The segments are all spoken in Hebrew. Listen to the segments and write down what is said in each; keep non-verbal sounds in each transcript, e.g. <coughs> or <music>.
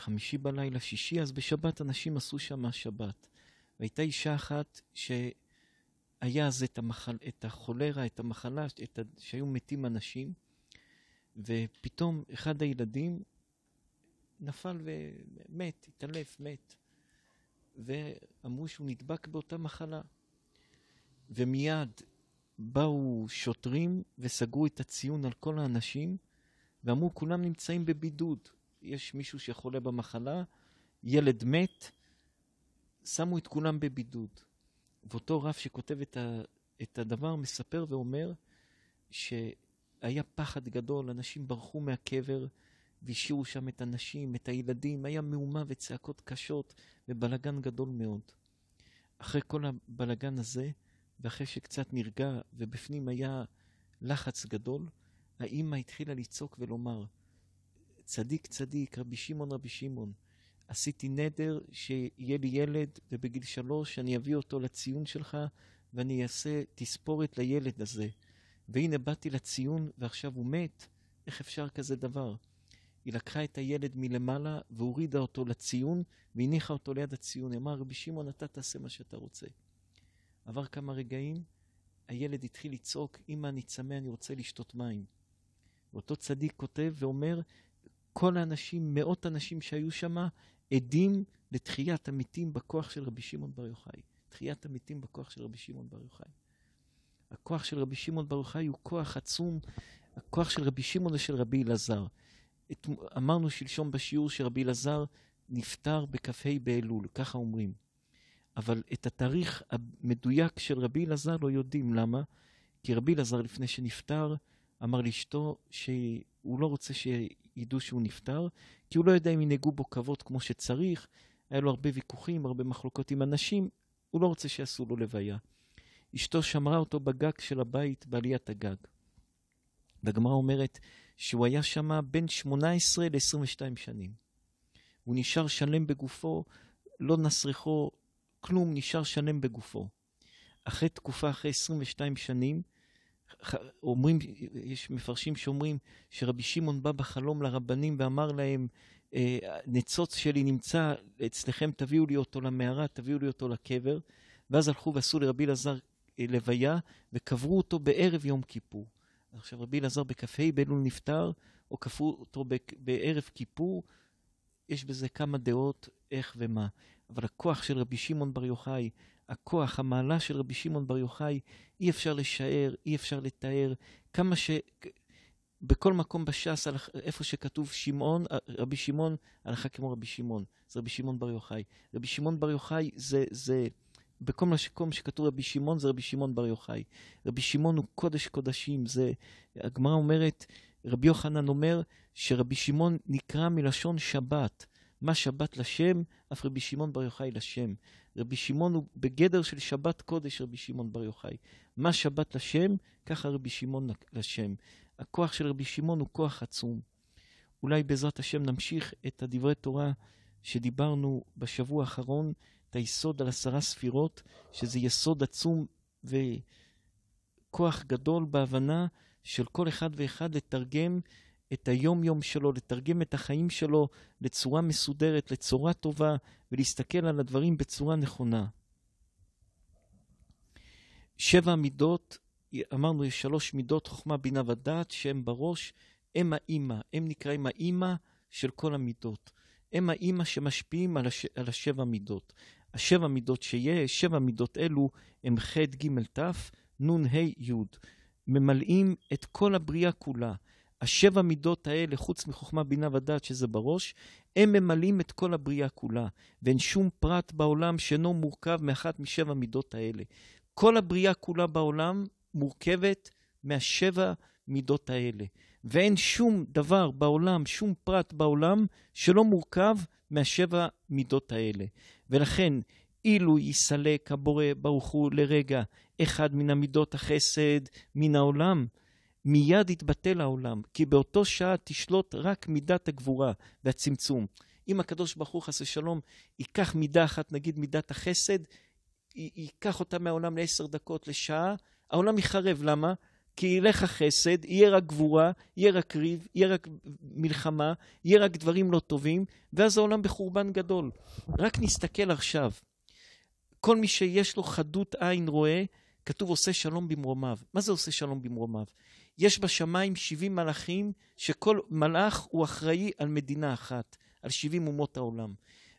חמישי בלילה, שישי, אז בשבת אנשים עשו שם שבת. והייתה אישה אחת שהיה אז את, המחל, את החולרה, את המחלה, את ה... שהיו מתים אנשים, ופתאום אחד הילדים נפל ומת, התעלף, מת. ואמרו שהוא נדבק באותה מחלה. ומיד באו שוטרים וסגרו את הציון על כל האנשים, ואמרו, כולם נמצאים בבידוד. יש מישהו שחולה במחלה, ילד מת, שמו את כולם בבידוד. ואותו רב שכותב את, ה, את הדבר מספר ואומר שהיה פחד גדול, אנשים ברחו מהקבר והשאירו שם את הנשים, את הילדים, היה מהומה וצעקות קשות ובלגן גדול מאוד. אחרי כל הבלגן הזה, ואחרי שקצת נרגע ובפנים היה לחץ גדול, האימא התחילה לצעוק ולומר, צדיק צדיק, רבי שמעון רבי שמעון. עשיתי נדר שיהיה לי ילד, ובגיל שלוש אני אביא אותו לציון שלך, ואני אעשה תספורת לילד הזה. והנה באתי לציון, ועכשיו הוא מת. איך אפשר כזה דבר? היא לקחה את הילד מלמעלה והורידה אותו לציון והניחה אותו ליד הציון. אמר, רבי שמעון, אתה תעשה מה שאתה רוצה. עבר כמה רגעים, הילד התחיל לצעוק, אמא, אני צמא, אני רוצה לשתות מים. ואותו צדיק כותב ואומר, כל האנשים, מאות אנשים שהיו שם, עדים לתחיית המתים בכוח של רבי שמעון בר יוחאי. תחיית המתים בכוח של רבי שמעון בר יוחאי. הכוח של רבי שמעון בר יוחאי הוא כוח עצום, הכוח של רבי שמעון ושל רבי אלעזר. את, אמרנו שלשום בשיעור שרבי אלעזר נפטר בכ"ה באלול, ככה אומרים. אבל את התאריך המדויק של רבי אלעזר לא יודעים למה, כי רבי אלעזר לפני שנפטר אמר לאשתו שהוא לא רוצה ידעו שהוא נפטר, כי הוא לא יודע אם ינהגו בו כבוד כמו שצריך, היה לו הרבה ויכוחים, הרבה מחלוקות עם אנשים, הוא לא רוצה שיעשו לו לוויה. אשתו שמרה אותו בגג של הבית בעליית הגג. והגמרא אומרת שהוא היה שם בין 18 ל-22 שנים. הוא נשאר שלם בגופו, לא נס כלום, נשאר שלם בגופו. אחרי תקופה, אחרי 22 שנים, אומרים, יש מפרשים שאומרים שרבי שמעון בא בחלום לרבנים ואמר להם, אה, נצוץ שלי נמצא אצלכם, תביאו לי אותו למערה, תביאו לי אותו לקבר. ואז הלכו ועשו לרבי אלעזר אה, לוויה, וקברו אותו בערב יום כיפור. עכשיו, רבי אלעזר בכ"ה באלול נפטר, או קברו אותו בערב כיפור, יש בזה כמה דעות איך ומה. אבל הכוח של רבי שמעון בר יוחאי, הכוח, המעלה של רבי שמעון בר יוחאי, אי אפשר לשער, אי אפשר לתאר. כמה ש... בכל מקום בש"ס, איפה שכתוב שמעון, אה, רבי שמעון, הלכה כמו רבי שמעון. זה רבי שמעון בר יוחאי. רבי שמעון בר יוחאי זה, זה, בכל מקום שכתוב רבי שמעון זה רבי שמעון בר יוחאי. רבי שמעון הוא קודש קודשים, זה, הגמרא אומרת, רבי יוחנן אומר שרבי שמעון נקרא מלשון שבת. מה שבת לשם, אף רבי שמעון בר יוחאי לשם. רבי שמעון הוא בגדר של שבת קודש רבי שמעון בר יוחאי. מה שבת לשם, ככה רבי שמעון לשם. הכוח של רבי שמעון הוא כוח עצום. אולי בעזרת השם נמשיך את הדברי תורה שדיברנו בשבוע האחרון, את היסוד על עשרה ספירות, שזה יסוד עצום וכוח גדול בהבנה של כל אחד ואחד לתרגם את היום-יום שלו, לתרגם את החיים שלו לצורה מסודרת, לצורה טובה, ולהסתכל על הדברים בצורה נכונה. שבע מידות, אמרנו, יש שלוש מידות, חוכמה, בינה ודעת, שהן בראש, הם האימא, הם נקראים האימא של כל המידות. הם האימא שמשפיעים על, הש... על השבע מידות. השבע מידות שיש, שבע מידות אלו הם ח' ג' ת', נ' ה' י'. ממלאים את כל הבריאה כולה. השבע מידות האלה, חוץ מחוכמה, בינה ודעת שזה בראש, הם ממלאים את כל הבריאה כולה, ואין שום פרט בעולם שאינו מורכב מאחת משבע מידות האלה. כל הבריאה כולה בעולם מורכבת מהשבע מידות האלה. ואין שום דבר בעולם, שום פרט בעולם, שלא מורכב מהשבע מידות האלה. ולכן, אילו יסלק הבורא ברוך הוא לרגע אחד מן המידות החסד מן העולם, מיד יתבטל העולם, כי באותו שעה תשלוט רק מידת הגבורה והצמצום. אם הקדוש ברוך הוא, חס ושלום, ייקח מידה אחת, נגיד מידת החסד, י- ייקח אותה מהעולם לעשר דקות, לשעה, העולם ייחרב. למה? כי ילך החסד, יהיה רק גבורה, יהיה רק ריב, יהיה רק מלחמה, יהיה רק דברים לא טובים, ואז העולם בחורבן גדול. רק נסתכל עכשיו. כל מי שיש לו חדות עין רואה, כתוב עושה שלום במרומיו. מה זה עושה שלום במרומיו? יש בשמיים 70 מלאכים, שכל מלאך הוא אחראי על מדינה אחת, על 70 אומות העולם.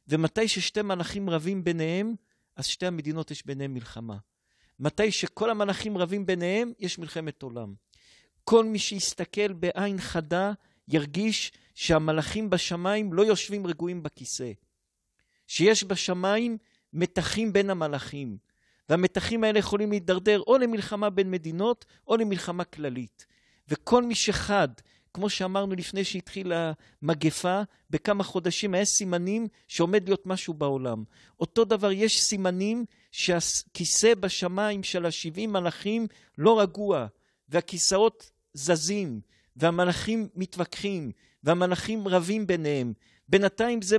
ומתי ששתי מלאכים רבים ביניהם, אז שתי המדינות יש ביניהם מלחמה. מתי שכל המלאכים רבים ביניהם, יש מלחמת עולם. כל מי שיסתכל בעין חדה, ירגיש שהמלאכים בשמיים לא יושבים רגועים בכיסא. שיש בשמיים מתחים בין המלאכים. והמתחים האלה יכולים להידרדר או למלחמה בין מדינות או למלחמה כללית. וכל מי שחד, כמו שאמרנו לפני שהתחילה המגפה, בכמה חודשים היה סימנים שעומד להיות משהו בעולם. אותו דבר, יש סימנים שהכיסא בשמיים של השבעים מלאכים לא רגוע, והכיסאות זזים, והמלאכים מתווכחים, והמלאכים רבים ביניהם, בינתיים זה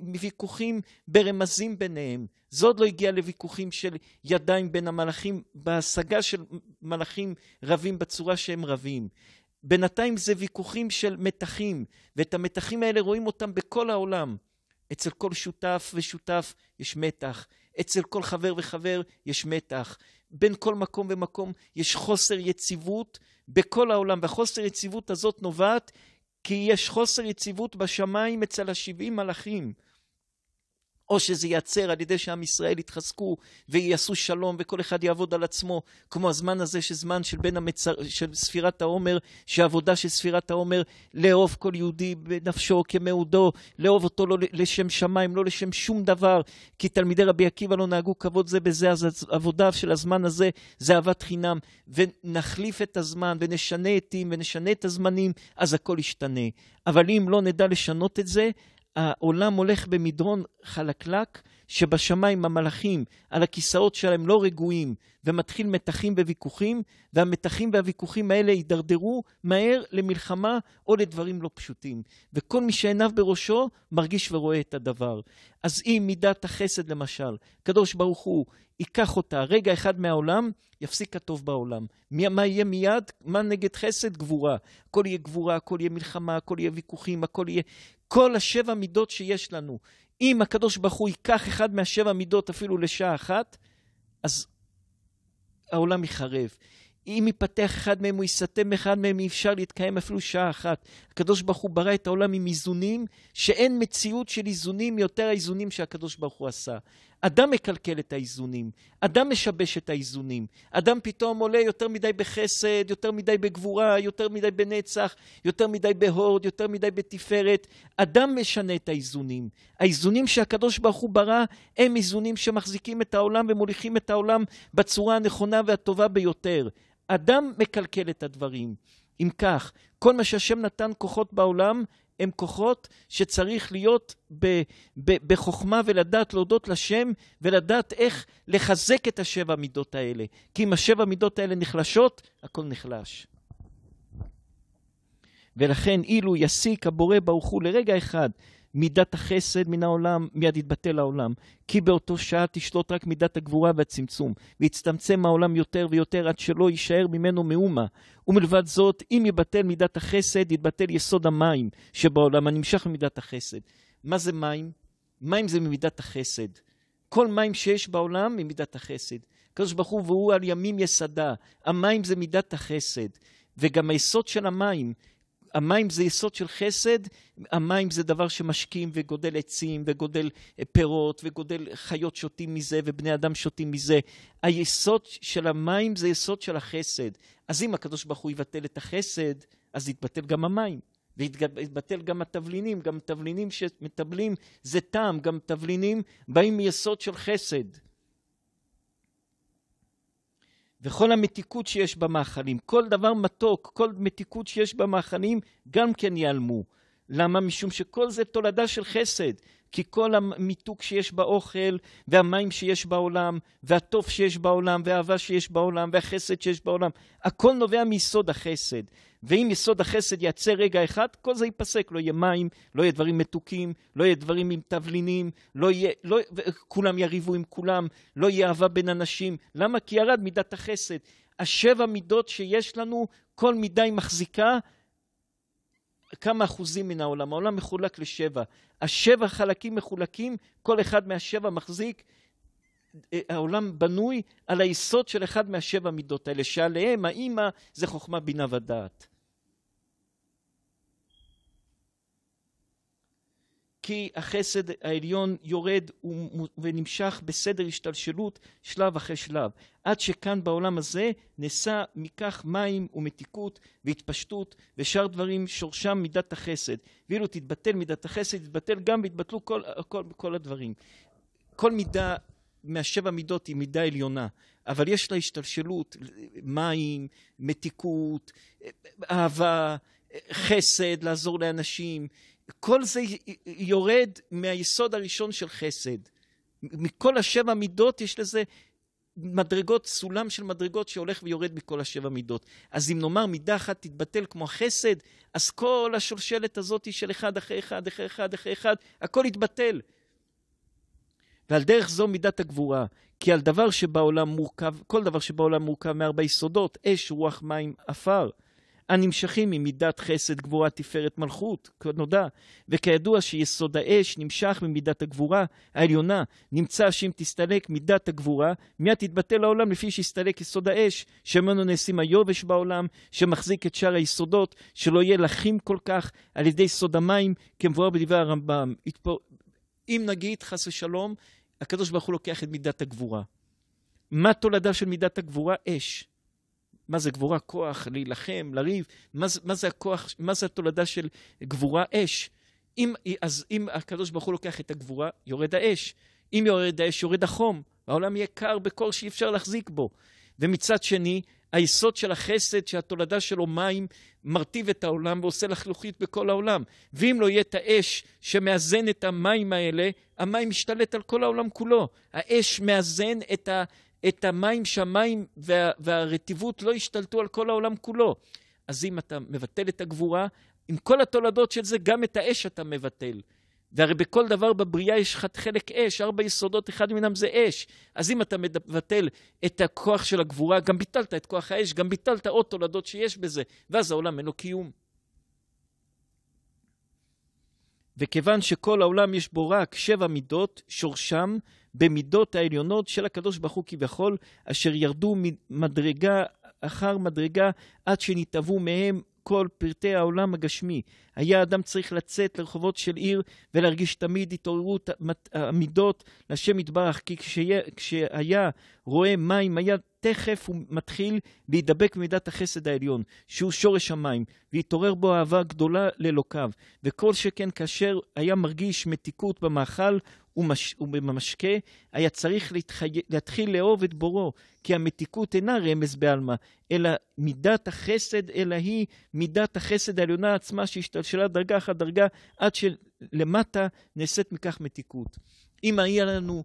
מוויכוחים ברמזים ביניהם. זה עוד לא הגיע לוויכוחים של ידיים בין המלאכים, בהשגה של מלאכים רבים בצורה שהם רבים. בינתיים זה ויכוחים של מתחים, ואת המתחים האלה רואים אותם בכל העולם. אצל כל שותף ושותף יש מתח, אצל כל חבר וחבר יש מתח, בין כל מקום ומקום יש חוסר יציבות בכל העולם, והחוסר יציבות הזאת נובעת כי יש חוסר יציבות בשמיים אצל השבעים מלאכים. או שזה ייצר על ידי שעם ישראל יתחזקו ויעשו שלום וכל אחד יעבוד על עצמו, כמו הזמן הזה שזמן של בין המצר... של ספירת העומר, שעבודה של ספירת העומר, לאהוב כל יהודי בנפשו כמעודו, לאהוב אותו לא לשם שמיים, לא לשם שום דבר, כי תלמידי רבי עקיבא לא נהגו כבוד זה בזה, אז עבודה של הזמן הזה זה אהבת חינם, ונחליף את הזמן ונשנה עתים ונשנה את הזמנים, אז הכל ישתנה. אבל אם לא נדע לשנות את זה, העולם הולך במדרון חלקלק. שבשמיים המלאכים על הכיסאות שלהם לא רגועים, ומתחיל מתחים וויכוחים, והמתחים והוויכוחים האלה יידרדרו מהר למלחמה או לדברים לא פשוטים. וכל מי שעיניו בראשו מרגיש ורואה את הדבר. אז אם מידת החסד למשל, קדוש ברוך הוא ייקח אותה רגע אחד מהעולם, יפסיק הטוב בעולם. מי, מה יהיה מיד? מה נגד חסד? גבורה. הכל יהיה גבורה, הכל יהיה מלחמה, הכל יהיה ויכוחים, הכל יהיה... כל השבע מידות שיש לנו, אם הקדוש ברוך הוא ייקח אחד מהשבע מידות אפילו לשעה אחת, אז העולם ייחרב. אם ייפתח אחד מהם הוא ייסתם אחד מהם, אי אפשר להתקיים אפילו שעה אחת. הקדוש ברוך הוא ברא את העולם עם איזונים, שאין מציאות של איזונים יותר האיזונים שהקדוש ברוך הוא עשה. אדם מקלקל את האיזונים, אדם משבש את האיזונים, אדם פתאום עולה יותר מדי בחסד, יותר מדי בגבורה, יותר מדי בנצח, יותר מדי בהורד, יותר מדי בתפארת. אדם משנה את האיזונים. האיזונים שהקדוש ברוך הוא ברא הם איזונים שמחזיקים את העולם ומוליכים את העולם בצורה הנכונה והטובה ביותר. אדם מקלקל את הדברים. אם כך, כל מה שהשם נתן כוחות בעולם הם כוחות שצריך להיות ב, ב, בחוכמה ולדעת להודות לשם ולדעת איך לחזק את השבע מידות האלה. כי אם השבע מידות האלה נחלשות, הכל נחלש. ולכן אילו יסיק הבורא ברוך הוא לרגע אחד מידת החסד מן העולם, מיד יתבטל העולם. כי באותו שעה תשלוט רק מידת הגבורה והצמצום, ויצטמצם העולם יותר ויותר עד שלא יישאר ממנו מאומה. ומלבד זאת, אם יבטל מידת החסד, יתבטל יסוד המים שבעולם, הנמשך ממידת החסד. מה זה מים? מים זה ממידת החסד. כל מים שיש בעולם ממידת החסד. הקדוש ברוך הוא והוא על ימים יסדה. המים זה מידת החסד. וגם היסוד של המים המים זה יסוד של חסד, המים זה דבר שמשקים וגודל עצים וגודל אה, פירות וגודל חיות שותים מזה ובני אדם שותים מזה. היסוד של המים זה יסוד של החסד. אז אם הקדוש ברוך הוא יבטל את החסד, אז יתבטל גם המים. ויתבטל גם התבלינים, גם תבלינים שמטבלים זה טעם, גם תבלינים באים מיסוד של חסד. וכל המתיקות שיש במאכלים, כל דבר מתוק, כל מתיקות שיש במאכלים, גם כן ייעלמו. למה? משום שכל זה תולדה של חסד, כי כל המיתוק שיש באוכל, והמים שיש בעולם, והטוב שיש בעולם, והאהבה שיש בעולם, והחסד שיש בעולם, הכל נובע מיסוד החסד. ואם יסוד החסד יעצה רגע אחד, כל זה ייפסק. לא יהיה מים, לא יהיה דברים מתוקים, לא יהיה דברים עם תבלינים, לא יהיה, לא, כולם יריבו עם כולם, לא יהיה אהבה בין אנשים. למה? כי ירד מידת החסד. השבע מידות שיש לנו, כל מידה היא מחזיקה כמה אחוזים מן העולם. העולם מחולק לשבע. השבע חלקים מחולקים, כל אחד מהשבע מחזיק. אה, העולם בנוי על היסוד של אחד מהשבע מידות האלה, שעליהם האימא זה חוכמה, בינה ודעת. כי החסד העליון יורד ונמשך בסדר השתלשלות שלב אחרי שלב, עד שכאן בעולם הזה נעשה מכך מים ומתיקות והתפשטות ושאר דברים שורשם מידת החסד. ואילו תתבטל מידת החסד, תתבטל גם והתבטלו כל, כל, כל הדברים. כל מידה מהשבע מידות היא מידה עליונה, אבל יש לה השתלשלות, מים, מתיקות, אהבה, חסד, לעזור לאנשים. כל זה יורד מהיסוד הראשון של חסד. מכל השבע מידות יש לזה מדרגות, סולם של מדרגות שהולך ויורד מכל השבע מידות. אז אם נאמר מידה אחת תתבטל כמו החסד, אז כל השולשלת הזאת של אחד אחרי אחד, אחרי אחד, אחרי אחד, הכל יתבטל. ועל דרך זו מידת הגבורה, כי על דבר שבעולם מורכב, כל דבר שבעולם מורכב מארבע יסודות, אש, רוח, מים, עפר. הנמשכים ממידת חסד, גבורה, תפארת, מלכות, נודע. וכידוע שיסוד האש נמשך ממידת הגבורה העליונה. נמצא שאם תסתלק מידת הגבורה, מיד תתבטא לעולם לפי שיסתלק יסוד האש, שממנו נעשים היובש בעולם, שמחזיק את שאר היסודות, שלא יהיה לחים כל כך על ידי סוד המים, כמבואר בדברי הרמב"ם. אם נגיד, חס ושלום, הקדוש ברוך הוא לוקח את מידת הגבורה. מה תולדה של מידת הגבורה? אש. מה זה גבורה? כוח, להילחם, לריב. מה, מה זה הכוח, מה זה התולדה של גבורה? אש. אם, אז אם הקדוש ברוך הוא לוקח את הגבורה, יורד האש. אם יורד האש, יורד החום. העולם יהיה קר בקור שאי אפשר להחזיק בו. ומצד שני, היסוד של החסד, שהתולדה שלו מים, מרטיב את העולם ועושה לחלוכית בכל העולם. ואם לא יהיה את האש שמאזן את המים האלה, המים משתלט על כל העולם כולו. האש מאזן את ה, את המים שהמים וה, והרטיבות לא ישתלטו על כל העולם כולו. אז אם אתה מבטל את הגבורה, עם כל התולדות של זה, גם את האש אתה מבטל. והרי בכל דבר בבריאה יש חלק אש, ארבע יסודות, אחד מנם זה אש. אז אם אתה מבטל את הכוח של הגבורה, גם ביטלת את כוח האש, גם ביטלת עוד תולדות שיש בזה, ואז העולם אין לו קיום. וכיוון שכל העולם יש בו רק שבע מידות, שורשם, במידות העליונות של הקדוש ברוך הוא כביכול, אשר ירדו מדרגה אחר מדרגה עד שנתעבו מהם כל פרטי העולם הגשמי. היה אדם צריך לצאת לרחובות של עיר ולהרגיש תמיד התעוררות המידות לשם יתברך, כי כשיה, כשהיה רואה מים, היה תכף הוא מתחיל להידבק במידת החסד העליון, שהוא שורש המים, והתעורר בו אהבה גדולה לאלוקיו. וכל שכן כאשר היה מרגיש מתיקות במאכל, ומש, ובמשקה היה צריך להתחי... להתחיל לאהוב את בוראו, כי המתיקות אינה רמז בעלמא, אלא מידת החסד, אלא היא מידת החסד העליונה עצמה שהשתלשלה דרגה אחר דרגה עד שלמטה נעשית מכך מתיקות. אם היה לנו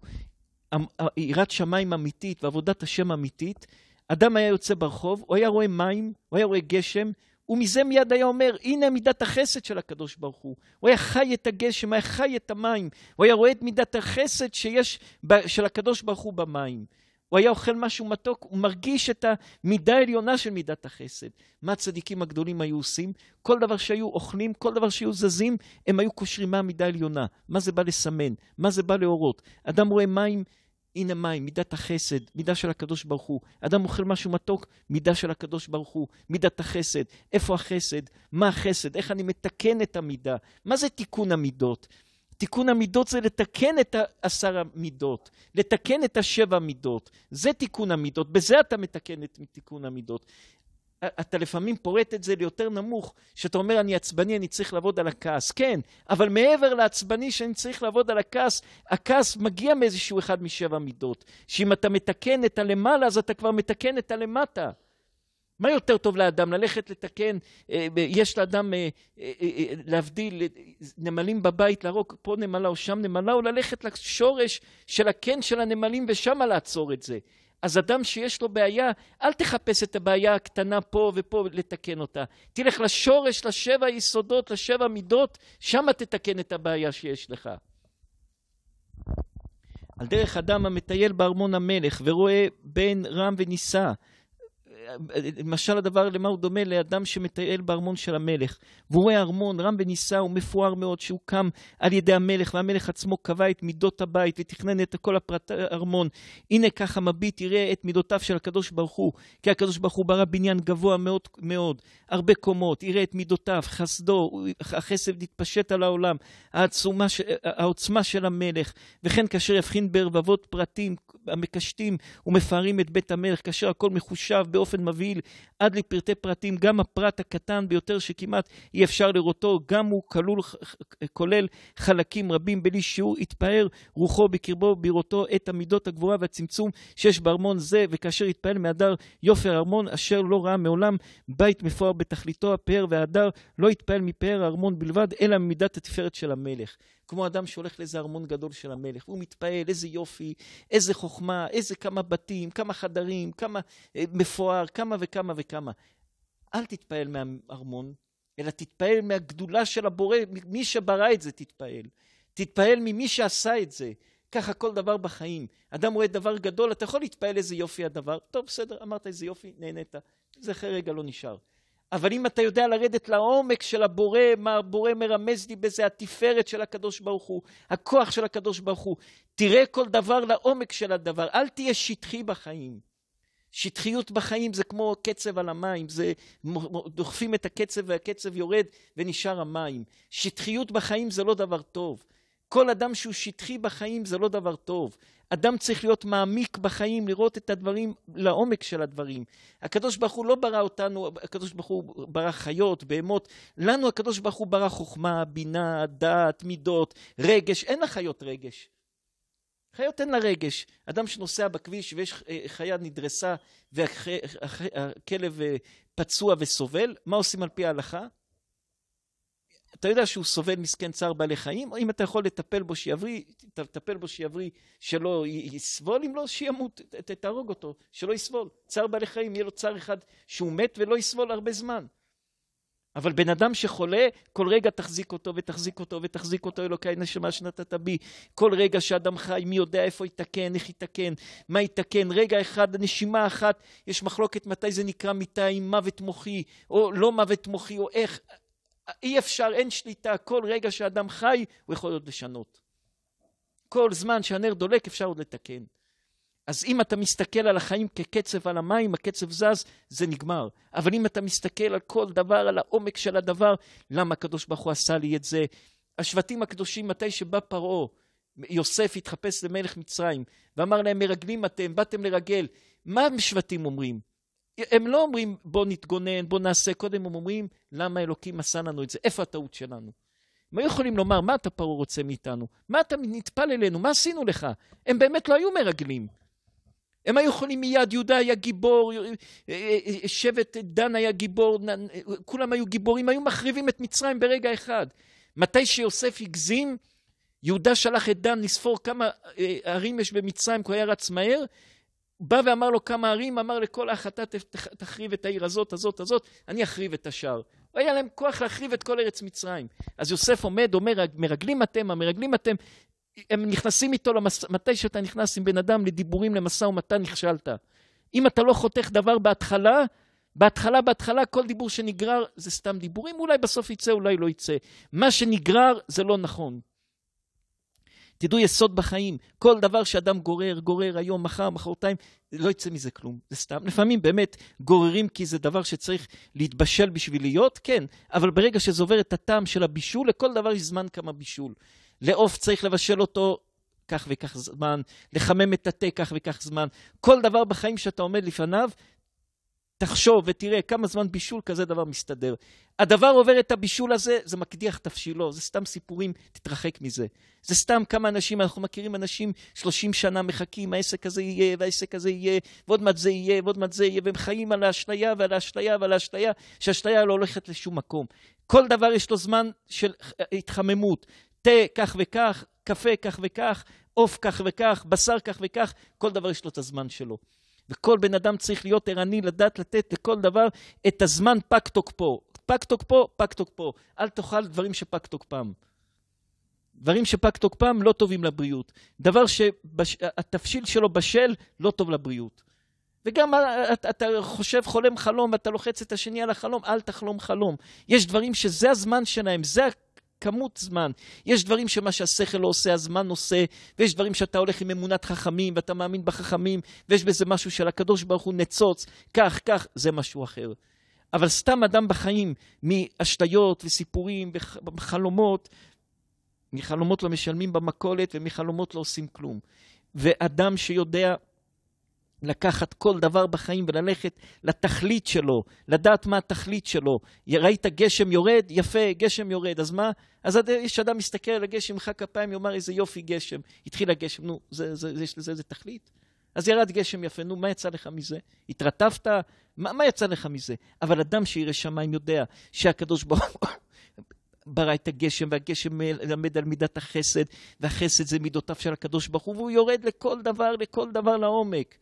יראת שמיים אמיתית ועבודת השם אמיתית, אדם היה יוצא ברחוב, הוא היה רואה מים, הוא היה רואה גשם, ומזה מיד היה אומר, הנה מידת החסד של הקדוש ברוך הוא. הוא היה חי את הגשם, היה חי את המים, הוא היה רואה את מידת החסד שיש של הקדוש ברוך הוא במים. הוא היה אוכל משהו מתוק, הוא מרגיש את המידה העליונה של מידת החסד. מה הצדיקים הגדולים היו עושים? כל דבר שהיו אוכלים, כל דבר שהיו זזים, הם היו קושרים מהמידה העליונה. מה זה בא לסמן? מה זה בא להורות? אדם רואה מים הנה מים, מידת החסד, מידה של הקדוש ברוך הוא. אדם אוכל משהו מתוק, מידה של הקדוש ברוך הוא, מידת החסד. איפה החסד? מה החסד? איך אני מתקן את המידה? מה זה תיקון המידות? תיקון המידות זה לתקן את עשר המידות, לתקן את השבע מידות. זה תיקון המידות, בזה אתה מתקן את תיקון המידות. אתה לפעמים פורט את זה ליותר נמוך, שאתה אומר אני עצבני, אני צריך לעבוד על הכעס. כן, אבל מעבר לעצבני שאני צריך לעבוד על הכעס, הכעס מגיע מאיזשהו אחד משבע מידות, שאם אתה מתקן את הלמעלה, אז אתה כבר מתקן את הלמטה. מה יותר טוב לאדם? ללכת לתקן, אה, יש לאדם, אה, אה, להבדיל, נמלים בבית, להרוג פה נמלה או שם נמלה, או ללכת לשורש של הקן של הנמלים ושמה לעצור את זה. אז אדם שיש לו בעיה, אל תחפש את הבעיה הקטנה פה ופה לתקן אותה. תלך לשורש, לשבע יסודות, לשבע מידות, שמה תתקן את הבעיה שיש לך. על דרך אדם המטייל בארמון המלך ורואה בן רם ונישא למשל הדבר למה הוא דומה? לאדם שמטייל בארמון של המלך. והוא רואה ארמון, רם ונישאו, מפואר מאוד, שהוקם על ידי המלך, והמלך עצמו קבע את מידות הבית ותכנן את כל הפרט ארמון. הנה ככה מביט, יראה את מידותיו של הקדוש ברוך הוא, כי הקדוש ברוך הוא ברא בניין גבוה מאוד מאוד, הרבה קומות, יראה את מידותיו, חסדו, החסד נתפשט על העולם, העצומה, העוצמה של המלך, וכן כאשר יבחין בערבבות פרטים המקשטים ומפארים את בית המלך, כאשר הכל מחושב באופן באופן מבהיל עד לפרטי פרטים, גם הפרט הקטן ביותר שכמעט אי אפשר לראותו, גם הוא כלול, כולל חלקים רבים בלי שהוא התפאר רוחו בקרבו ובראותו את המידות הגבוהה והצמצום שיש בארמון זה, וכאשר התפעל מהדר יופי הארמון אשר לא ראה מעולם בית מפואר בתכליתו הפאר וההדר, לא התפעל מפאר הארמון בלבד, אלא ממידת התפארת של המלך. כמו אדם שהולך לאיזה ארמון גדול של המלך, הוא מתפעל, איזה יופי, איזה חוכמה, איזה כמה בתים, כמה חדרים, כמה אה, מפואר, כמה וכמה וכמה. אל תתפעל מהארמון, אלא תתפעל מהגדולה של הבורא, מי שברא את זה תתפעל. תתפעל ממי שעשה את זה. ככה כל דבר בחיים. אדם רואה דבר גדול, אתה יכול להתפעל איזה יופי הדבר. טוב, בסדר, אמרת איזה יופי, נהנית. זה אחרי רגע לא נשאר. אבל אם אתה יודע לרדת לעומק של הבורא, מה הבורא מרמז לי בזה, התפארת של הקדוש ברוך הוא, הכוח של הקדוש ברוך הוא, תראה כל דבר לעומק של הדבר, אל תהיה שטחי בחיים. שטחיות בחיים זה כמו קצב על המים, זה דוחפים את הקצב והקצב יורד ונשאר המים. שטחיות בחיים זה לא דבר טוב. כל אדם שהוא שטחי בחיים זה לא דבר טוב. אדם צריך להיות מעמיק בחיים, לראות את הדברים, לעומק של הדברים. הקדוש ברוך הוא לא ברא אותנו, הקדוש ברוך הוא ברא חיות, בהמות. לנו הקדוש ברוך הוא ברא חוכמה, בינה, דעת, מידות, רגש. אין לחיות רגש. חיות אין לה רגש. אדם שנוסע בכביש ויש אה, חיה נדרסה והכלב אה, אה, פצוע וסובל, מה עושים על פי ההלכה? אתה יודע שהוא סובל מסכן צער בעלי חיים, או אם אתה יכול לטפל בו שיבריא, תטפל בו שיבריא שלא יסבול, אם לא שימות, תהרוג אותו, שלא יסבול. צער בעלי חיים, יהיה לו צער אחד שהוא מת ולא יסבול הרבה זמן. אבל בן אדם שחולה, כל רגע תחזיק אותו ותחזיק אותו ותחזיק אותו, אלוקי נשמה שנתת בי. כל רגע שאדם חי, מי יודע איפה יתקן, איך יתקן, מה יתקן. רגע אחד, נשימה אחת, יש מחלוקת מתי זה נקרא מיתה עם מוות מוחי, או לא מוות מוחי, או איך. אי אפשר, אין שליטה, כל רגע שאדם חי הוא יכול עוד לשנות. כל זמן שהנר דולק אפשר עוד לתקן. אז אם אתה מסתכל על החיים כקצב על המים, הקצב זז, זה נגמר. אבל אם אתה מסתכל על כל דבר, על העומק של הדבר, למה הקדוש ברוך הוא עשה לי את זה? השבטים הקדושים, מתי שבא פרעה, יוסף התחפש למלך מצרים, ואמר להם, מרגלים אתם, באתם לרגל. מה השבטים אומרים? הם לא אומרים בוא נתגונן, בוא נעשה קודם, הם אומרים למה אלוקים עשה לנו את זה, איפה הטעות שלנו? הם היו יכולים לומר מה אתה פרעה רוצה מאיתנו, מה אתה נטפל אלינו, מה עשינו לך? הם באמת לא היו מרגלים. הם היו יכולים מיד, יהודה היה גיבור, אה, אה, שבט דן היה גיבור, כולם היו גיבורים, היו מחריבים את מצרים ברגע אחד. מתי שיוסף הגזים, יהודה שלח את דן לספור כמה אה, ערים יש במצרים, כי הוא היה רץ מהר, בא ואמר לו כמה ערים, אמר לכל אח, אתה תחריב את העיר הזאת, הזאת, הזאת, אני אחריב את השאר. היה להם כוח להחריב את כל ארץ מצרים. אז יוסף עומד, אומר, מרגלים אתם, המרגלים אתם, הם נכנסים איתו, למס... מתי שאתה נכנס עם בן אדם לדיבורים, למשא ומתן, נכשלת. אם אתה לא חותך דבר בהתחלה, בהתחלה, בהתחלה, כל דיבור שנגרר זה סתם דיבורים, אולי בסוף יצא, אולי לא יצא. מה שנגרר זה לא נכון. תדעו יסוד בחיים, כל דבר שאדם גורר, גורר היום, מחר, מחרתיים, לא יצא מזה כלום, זה סתם. לפעמים באמת גוררים כי זה דבר שצריך להתבשל בשביל להיות, כן, אבל ברגע שזה עובר את הטעם של הבישול, לכל דבר יש זמן כמה בישול. לעוף צריך לבשל אותו כך וכך זמן, לחמם את התה כך וכך זמן. כל דבר בחיים שאתה עומד לפניו, תחשוב ותראה כמה זמן בישול כזה דבר מסתדר. הדבר עובר את הבישול הזה, זה מקדיח תבשילו, זה סתם סיפורים, תתרחק מזה. זה סתם כמה אנשים, אנחנו מכירים אנשים 30 שנה מחכים, העסק הזה יהיה, והעסק הזה יהיה, ועוד מעט זה יהיה, ועוד מעט זה יהיה, והם חיים על האשליה ועל האשליה ועל האשליה, שהאשליה לא הולכת לשום מקום. כל דבר יש לו זמן של התחממות. תה כך וכך, קפה כך וכך, עוף כך וכך, בשר כך וכך, כל דבר יש לו את הזמן שלו. וכל בן אדם צריך להיות ערני, לדעת לתת לכל דבר את הזמן פג תוקפו. פג תוקפו, פג תוקפו. אל תאכל דברים שפג תוקפם. דברים שפג תוקפם לא טובים לבריאות. דבר שהתבשיל שבש... שלו בשל לא טוב לבריאות. וגם אה, אה, אתה חושב, חולם חלום, ואתה לוחץ את השני על החלום, אל תחלום חלום. יש דברים שזה הזמן שלהם, זה כמות זמן. יש דברים שמה שהשכל לא עושה, הזמן עושה, ויש דברים שאתה הולך עם אמונת חכמים, ואתה מאמין בחכמים, ויש בזה משהו של הקדוש ברוך הוא נצוץ, כך, כך, זה משהו אחר. אבל סתם אדם בחיים, מאשליות וסיפורים וחלומות, מחלומות לא משלמים במכולת ומחלומות לא עושים כלום. ואדם שיודע לקחת כל דבר בחיים וללכת לתכלית שלו, לדעת מה התכלית שלו. ראית גשם יורד? יפה, גשם יורד. אז מה? אז יש אדם מסתכל על הגשם, ימחא כפיים, יאמר איזה יופי גשם. התחיל הגשם, נו, זה, זה, זה, יש לזה איזה תכלית? אז ירד גשם יפה, נו, מה יצא לך מזה? התרטבת? מה, מה יצא לך מזה? אבל אדם שירא שמיים יודע שהקדוש ברוך הוא... <laughs> ברא את הגשם, והגשם מלמד על מידת החסד, והחסד זה מידותיו של הקדוש ברוך הוא, והוא יורד לכל דבר, לכל דבר לעומק.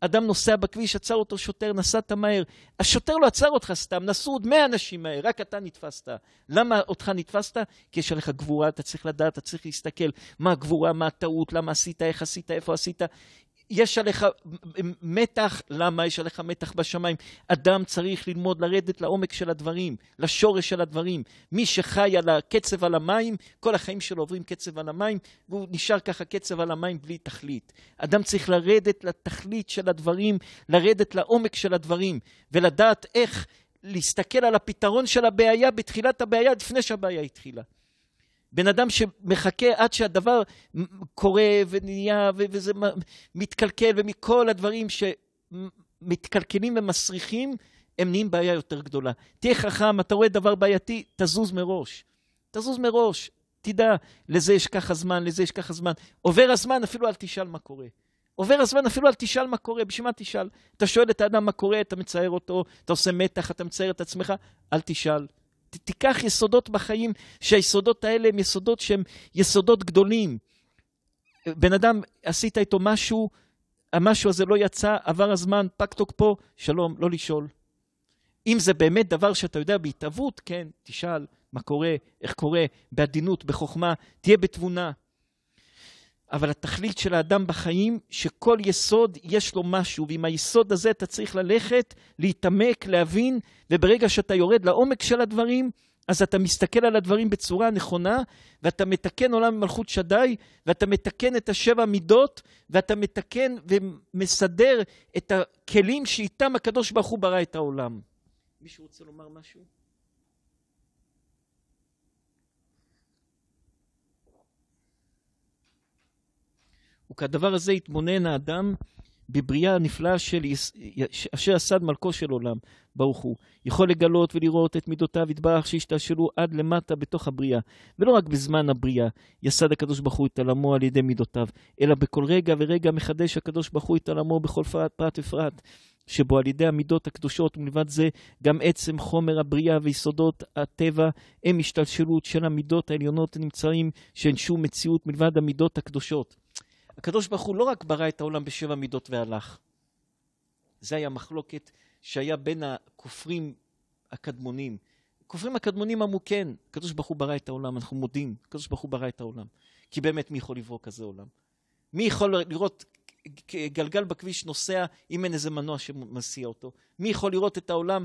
אדם נוסע בכביש, עצר אותו שוטר, נסעת מהר. השוטר לא עצר אותך סתם, נסעו עוד 100 אנשים מהר, רק אתה נתפסת. למה אותך נתפסת? כי יש עליך גבורה, אתה צריך לדעת, אתה צריך להסתכל מה הגבורה, מה הטעות, למה עשית, איך עשית, איפה עשית. יש עליך מתח, למה יש עליך מתח בשמיים? אדם צריך ללמוד לרדת לעומק של הדברים, לשורש של הדברים. מי שחי על הקצב על המים, כל החיים שלו עוברים קצב על המים, והוא נשאר ככה קצב על המים בלי תכלית. אדם צריך לרדת לתכלית של הדברים, לרדת לעומק של הדברים, ולדעת איך להסתכל על הפתרון של הבעיה בתחילת הבעיה, לפני שהבעיה התחילה. בן אדם שמחכה עד שהדבר קורה ונהיה, וזה מתקלקל, ומכל הדברים שמתקלקלים ומסריחים, הם נהיים בעיה יותר גדולה. תהיה חכם, אתה רואה דבר בעייתי, תזוז מראש. תזוז מראש, תדע, לזה יש ככה זמן, לזה יש ככה זמן. עובר הזמן, אפילו אל תשאל מה קורה. עובר הזמן, אפילו אל תשאל מה קורה, בשביל מה תשאל? אתה שואל את האדם מה קורה, אתה מצייר אותו, אתה עושה מתח, אתה מצייר את עצמך, אל תשאל. תיקח יסודות בחיים, שהיסודות האלה הם יסודות שהם יסודות גדולים. בן אדם, עשית איתו משהו, המשהו הזה לא יצא, עבר הזמן, פג תוקפו, שלום, לא לשאול. אם זה באמת דבר שאתה יודע בהתהוות, כן, תשאל מה קורה, איך קורה, בעדינות, בחוכמה, תהיה בתבונה. אבל התכלית של האדם בחיים, שכל יסוד יש לו משהו, ועם היסוד הזה אתה צריך ללכת, להתעמק, להבין, וברגע שאתה יורד לעומק של הדברים, אז אתה מסתכל על הדברים בצורה נכונה, ואתה מתקן עולם במלכות שדי, ואתה מתקן את השבע מידות, ואתה מתקן ומסדר את הכלים שאיתם הקדוש ברוך הוא ברא את העולם. מישהו רוצה לומר משהו? וכדבר הזה יתבונן האדם בבריאה הנפלאה של יס... אשר עשד מלכו של עולם, ברוך הוא. יכול לגלות ולראות את מידותיו יתברך שהשתלשלו עד למטה בתוך הבריאה. ולא רק בזמן הבריאה יסד הקדוש ברוך הוא את עולמו על ידי מידותיו, אלא בכל רגע ורגע מחדש הקדוש ברוך הוא את עולמו בכל פרט פרט ופרט. שבו על ידי המידות הקדושות, ומלבד זה, גם עצם חומר הבריאה ויסודות הטבע הם השתלשלות של המידות העליונות הנמצאים, שאין שום מציאות מלבד המידות הקדושות. הקדוש ברוך הוא לא רק ברא את העולם בשבע מידות והלך. זה היה מחלוקת שהיה בין הכופרים הקדמונים. כופרים הקדמונים אמרו כן, הקדוש ברוך הוא ברא את העולם, אנחנו מודים, הקדוש ברוך הוא ברא את העולם. כי באמת מי יכול לברוא כזה עולם? מי יכול לראות גלגל בכביש נוסע אם אין איזה מנוע שמסיע אותו? מי יכול לראות את העולם,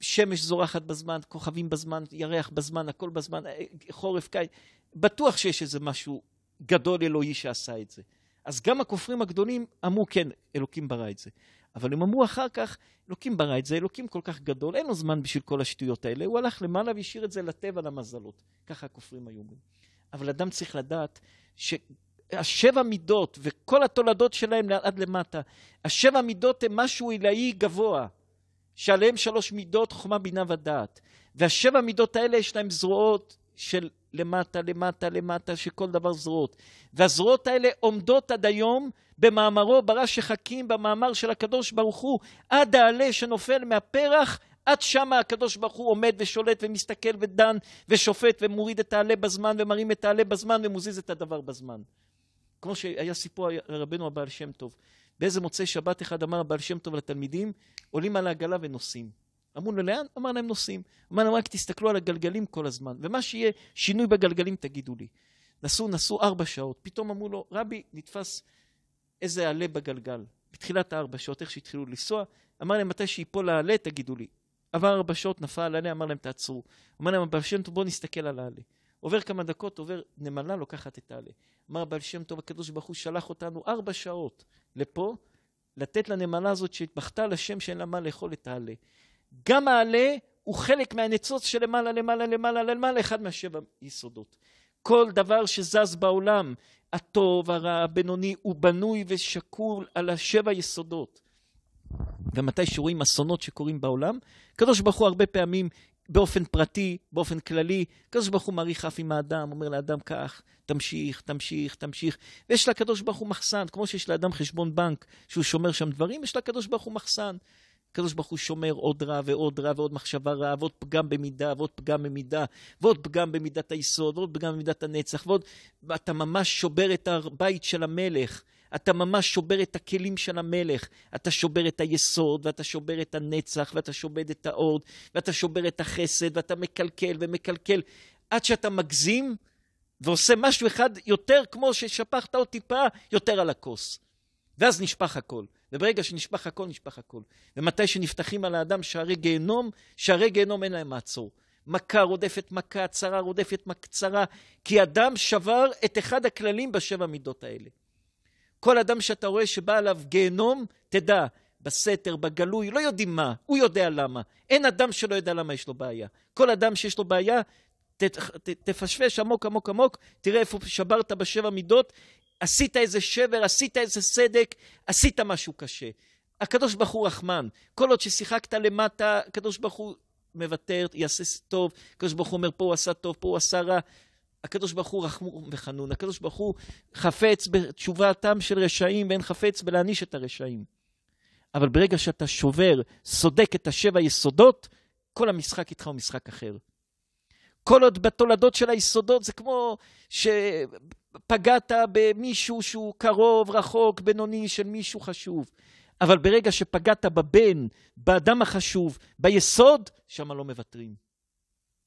שמש זורחת בזמן, כוכבים בזמן, ירח בזמן, הכל בזמן, אה, חורף, קיץ? בטוח שיש איזה משהו גדול אלוהי שעשה את זה. אז גם הכופרים הגדולים אמרו, כן, אלוקים ברא את זה. אבל הם אמרו אחר כך, אלוקים ברא את זה, אלוקים כל כך גדול, אין לו זמן בשביל כל השטויות האלה, הוא הלך למעלה והשאיר את זה לטבע, למזלות. ככה הכופרים היו אומרים. אבל אדם צריך לדעת ש... השבע מידות וכל התולדות שלהם עד למטה, השבע מידות הם משהו עילאי גבוה, שעליהם שלוש מידות חוכמה בינה ודעת. והשבע מידות האלה יש להם זרועות של למטה, למטה, למטה, שכל דבר זרועות. והזרועות האלה עומדות עד היום במאמרו ברש שחקים, במאמר של הקדוש ברוך הוא, עד העלה שנופל מהפרח, עד שמה הקדוש ברוך הוא עומד ושולט ומסתכל ודן ושופט ומוריד את העלה בזמן ומרים את העלה בזמן ומוזיז את הדבר בזמן. כמו שהיה סיפור רבנו הבעל שם טוב. באיזה מוצאי שבת אחד אמר הבעל שם טוב לתלמידים, עולים על העגלה ונוסעים. אמרו לו, לאן? אמר להם, נוסעים. אמר להם, רק תסתכלו על הגלגלים כל הזמן, ומה שיהיה שינוי בגלגלים תגידו לי. נסעו, נסעו ארבע שעות, פתאום אמרו לו, רבי, נתפס איזה עלה בגלגל. בתחילת הארבע שעות, איך שהתחילו לנסוע, אמר להם, מתי שיפול העלה, תגידו לי. עבר ארבע שעות, נפל העלה, אמר להם, תעצרו. אמר להם, הבעל שם טוב, בואו נסתכל על העלה. עובר כמה דקות, עובר נמלה, לוקחת את העלה. אמר הבעל שם טוב, הקדוש ברוך הוא שלח אותנו ארבע שעות לפה, לתת לנמלה הזאת שהתבכתה לשם שאין לה מה לאכול את העלה. גם העלה הוא חלק מהניצוץ שלמעלה למעלה למעלה למעלה, אחד מהשבע יסודות. כל דבר שזז בעולם, הטוב, הרע, הבינוני, הוא בנוי ושקול על השבע יסודות. ומתי שרואים אסונות שקורים בעולם, הקדוש ברוך הוא הרבה פעמים באופן פרטי, באופן כללי, הקדוש ברוך הוא מעריך אף עם האדם, אומר לאדם כך, תמשיך, תמשיך, תמשיך. ויש לקדוש ברוך הוא מחסן, כמו שיש לאדם חשבון בנק, שהוא שומר שם דברים, יש לקדוש ברוך הוא מחסן. הקדוש ברוך הוא שומר עוד רע ועוד רע ועוד מחשבה רעה ועוד פגם במידה ועוד פגם במידה ועוד פגם במידת היסוד ועוד פגם במידת הנצח ועוד... אתה ממש שובר את הבית של המלך. אתה ממש שובר את הכלים של המלך. אתה שובר את היסוד, ואתה שובר את הנצח, ואתה שובד את האורד, ואתה שובר את החסד, ואתה מקלקל ומקלקל. עד שאתה מגזים ועושה משהו אחד יותר כמו ששפכת עוד טיפה, יותר על הכוס. ואז נשפך הכל. וברגע שנשפך הכל, נשפך הכל. ומתי שנפתחים על האדם שערי גיהנום, שערי גיהנום אין להם מעצור. מכה רודפת מכה, צרה רודפת צרה, כי אדם שבר את אחד הכללים בשבע מידות האלה. כל אדם שאתה רואה שבא עליו גיהנום, תדע, בסתר, בגלוי, לא יודעים מה, הוא יודע למה. אין אדם שלא יודע למה יש לו בעיה. כל אדם שיש לו בעיה, תפשפש עמוק עמוק עמוק, תראה איפה שברת בשבע מידות, עשית איזה שבר, עשית איזה סדק, עשית משהו קשה. הקדוש ברוך הוא רחמן. כל עוד ששיחקת למטה, הקדוש ברוך הוא מוותר, יעשה טוב. הקדוש ברוך הוא אומר, פה הוא עשה טוב, פה הוא עשה רע. הקדוש ברוך הוא רחמו וחנון. הקדוש ברוך הוא חפץ בתשובתם של רשעים, ואין חפץ בלהעניש את הרשעים. אבל ברגע שאתה שובר, סודק את השבע יסודות, כל המשחק איתך הוא משחק אחר. כל עוד בתולדות של היסודות זה כמו ש... פגעת במישהו שהוא קרוב, רחוק, בינוני, של מישהו חשוב. אבל ברגע שפגעת בבן, באדם החשוב, ביסוד, שם לא מוותרים.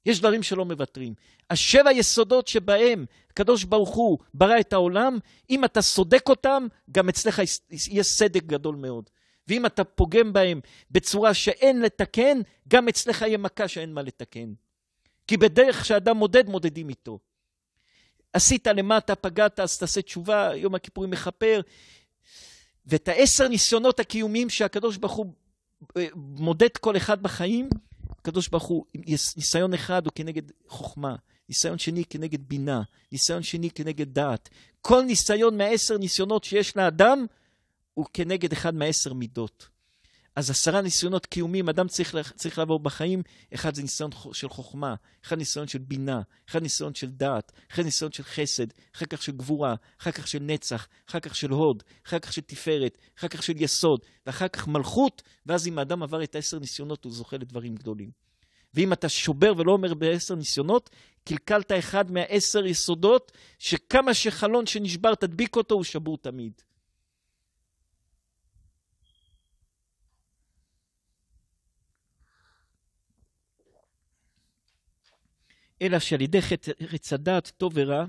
יש דברים שלא מוותרים. השבע יסודות שבהם הקדוש ברוך הוא ברא את העולם, אם אתה סודק אותם, גם אצלך יהיה סדק גדול מאוד. ואם אתה פוגם בהם בצורה שאין לתקן, גם אצלך יהיה מכה שאין מה לתקן. כי בדרך שאדם מודד, מודדים איתו. עשית למטה, פגעת, אז תעשה תשובה, יום הכיפורים מכפר. ואת העשר ניסיונות הקיומיים שהקדוש ברוך הוא אה, מודד כל אחד בחיים, הקדוש ברוך הוא, ניסיון אחד הוא כנגד חוכמה, ניסיון שני כנגד בינה, ניסיון שני כנגד דעת. כל ניסיון מהעשר ניסיונות שיש לאדם הוא כנגד אחד מהעשר מידות. אז עשרה ניסיונות קיומים, אדם צריך, צריך לעבור בחיים, אחד זה ניסיון של חוכמה, אחד ניסיון של בינה, אחד ניסיון של דעת, אחד ניסיון של חסד, אחר כך של גבורה, אחר כך של נצח, אחר כך של הוד, אחר כך של תפארת, אחר כך של יסוד, ואחר כך מלכות, ואז אם האדם עבר את העשר ניסיונות, הוא זוכה לדברים גדולים. ואם אתה שובר ולא אומר בעשר ניסיונות, קלקלת אחד מהעשר יסודות, שכמה שחלון שנשבר תדביק אותו, הוא שבור תמיד. אלא שעל ידי חץ הדעת, טוב ורע,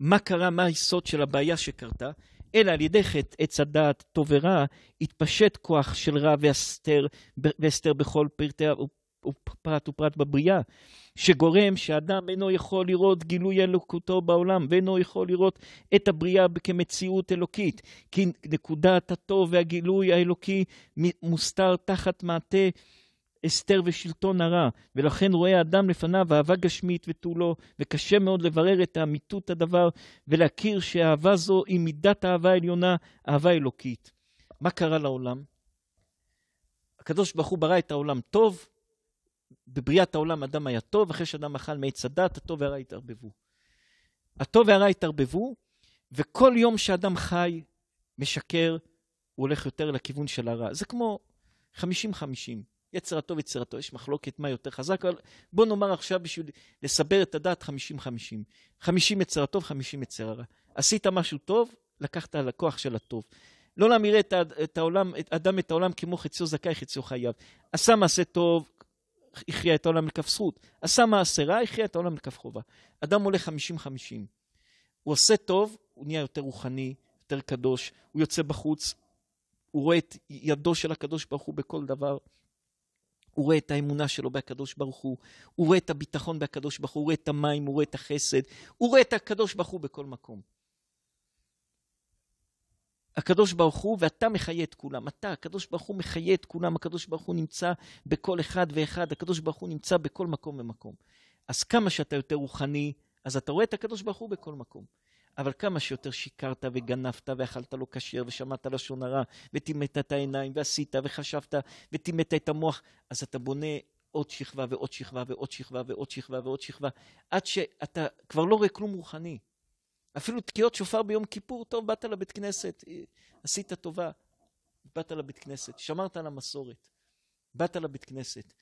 מה קרה, מה היסוד של הבעיה שקרתה, אלא על ידי חטא עץ הדעת, טוב ורע, התפשט כוח של רע והסתר, והסתר בכל פרטי ופרט ופרט בבריאה, שגורם שאדם אינו יכול לראות גילוי אלוקותו בעולם, ואינו יכול לראות את הבריאה כמציאות אלוקית, כי נקודת הטוב והגילוי האלוקי מוסתר תחת מעטה הסתר ושלטון הרע, ולכן רואה האדם לפניו אהבה גשמית ותו לא, וקשה מאוד לברר את אמיתות הדבר, ולהכיר שאהבה זו היא מידת אהבה עליונה, אהבה אלוקית. מה קרה לעולם? הקדוש ברוך הוא ברא את העולם טוב, בבריאת העולם אדם היה טוב, אחרי שאדם אכל מעץ הדת, הטוב והרע התערבבו. הטוב והרע התערבבו, וכל יום שאדם חי, משקר, הוא הולך יותר לכיוון של הרע. זה כמו חמישים חמישים. יצרתו ויצירתו, יש מחלוקת מה יותר חזק, אבל בוא נאמר עכשיו בשביל לסבר את הדעת 50-50. 50 יצר הטוב, 50 יצר הרע. עשית משהו טוב, לקחת על הכוח של הטוב. לא להמירה את, את העולם, את אדם את העולם כמו חציו זכאי, חציו חייו. עשה מעשה טוב, הכריע את העולם לכף זכות. עשה מעשה רע, הכריע את העולם לכף חובה. אדם עולה 50-50. הוא עושה טוב, הוא נהיה יותר רוחני, יותר קדוש, הוא יוצא בחוץ, הוא רואה את ידו של הקדוש ברוך הוא בכל דבר. הוא רואה את האמונה שלו בהקדוש ברוך הוא, הוא רואה את הביטחון בהקדוש ברוך הוא, הוא רואה את המים, הוא רואה את החסד, הוא רואה את הקדוש ברוך הוא בכל מקום. הקדוש ברוך הוא, ואתה מחיה את כולם. אתה, הקדוש ברוך הוא מחיה את כולם, הקדוש ברוך הוא נמצא בכל אחד ואחד, הקדוש ברוך הוא נמצא בכל מקום ומקום. אז כמה שאתה יותר רוחני, אז אתה רואה את הקדוש ברוך הוא בכל מקום. אבל כמה שיותר שיקרת וגנבת ואכלת לא כשר ושמעת לשון לא הרע וטימאת את העיניים ועשית וחשבת וטימאת את המוח, אז אתה בונה עוד שכבה ועוד שכבה ועוד שכבה ועוד שכבה ועוד שכבה, עד שאתה כבר לא רואה כלום רוחני. אפילו תקיעות שופר ביום כיפור, טוב, באת לבית כנסת, אה, עשית טובה. באת לבית כנסת, שמרת על המסורת, באת לבית כנסת.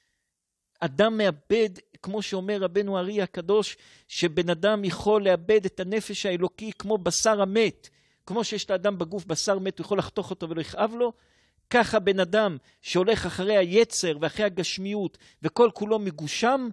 אדם מאבד, כמו שאומר רבנו ארי הקדוש, שבן אדם יכול לאבד את הנפש האלוקי כמו בשר המת. כמו שיש לאדם בגוף בשר מת, הוא יכול לחתוך אותו ולא יכאב לו, ככה בן אדם שהולך אחרי היצר ואחרי הגשמיות וכל כולו מגושם,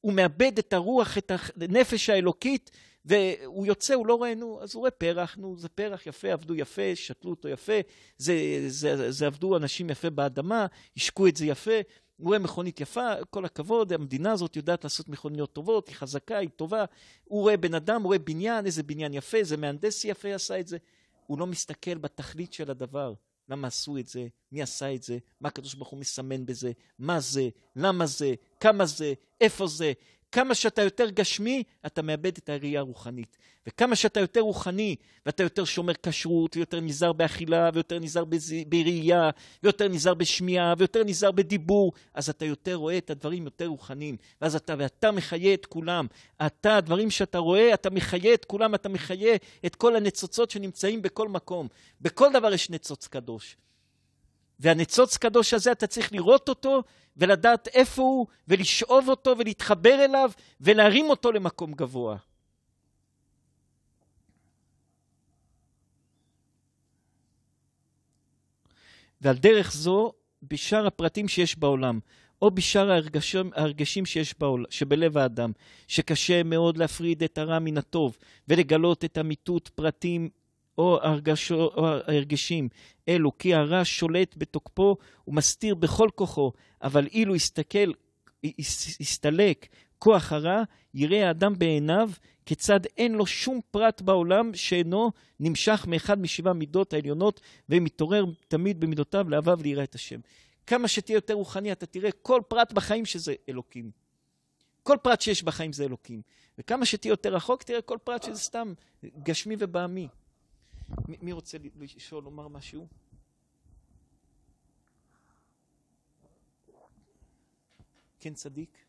הוא מאבד את הרוח, את הנפש האלוקית, והוא יוצא, הוא לא רואה, נו, אז הוא רואה פרח, נו, זה פרח יפה, עבדו יפה, שתלו אותו יפה, זה, זה, זה, זה עבדו אנשים יפה באדמה, השקו את זה יפה. הוא רואה מכונית יפה, כל הכבוד, המדינה הזאת יודעת לעשות מכוניות טובות, היא חזקה, היא טובה. הוא רואה בן אדם, הוא רואה בניין, איזה בניין יפה, איזה מהנדס יפה עשה את זה. הוא לא מסתכל בתכלית של הדבר. למה עשו את זה? מי עשה את זה? מה הקדוש ברוך הוא מסמן בזה? מה זה? למה זה? כמה זה? איפה זה? כמה שאתה יותר גשמי, אתה מאבד את הראייה הרוחנית. וכמה שאתה יותר רוחני, ואתה יותר שומר כשרות, ויותר נזהר באכילה, ויותר נזהר בז... בראייה, ויותר נזהר בשמיעה, ויותר נזהר בדיבור, אז אתה יותר רואה את הדברים יותר רוחניים. ואז אתה, ואתה מחיה את כולם. אתה, הדברים שאתה רואה, אתה מחיה את כולם, אתה מחיה את כל הנצוצות שנמצאים בכל מקום. בכל דבר יש ניצוץ קדוש. והניצוץ קדוש הזה, אתה צריך לראות אותו ולדעת איפה הוא, ולשאוב אותו ולהתחבר אליו, ולהרים אותו למקום גבוה. ועל דרך זו, בשאר הפרטים שיש בעולם, או בשאר ההרגשים, ההרגשים שיש בעול, שבלב האדם, שקשה מאוד להפריד את הרע מן הטוב ולגלות את אמיתות פרטים או, הרגשו, או הרגשים אלו, כי הרע שולט בתוקפו ומסתיר בכל כוחו, אבל אילו הסתכל, הסתלק כוח הרע, יראה האדם בעיניו כיצד אין לו שום פרט בעולם שאינו נמשך מאחד משבע מידות העליונות ומתעורר תמיד במידותיו לאהבה וליראה את השם. כמה שתהיה יותר רוחני, אתה תראה כל פרט בחיים שזה אלוקים. כל פרט שיש בחיים זה אלוקים. וכמה שתהיה יותר רחוק, תראה כל פרט שזה סתם גשמי ובעמי. מ- מי רוצה לשאול, לומר משהו? כן צדיק?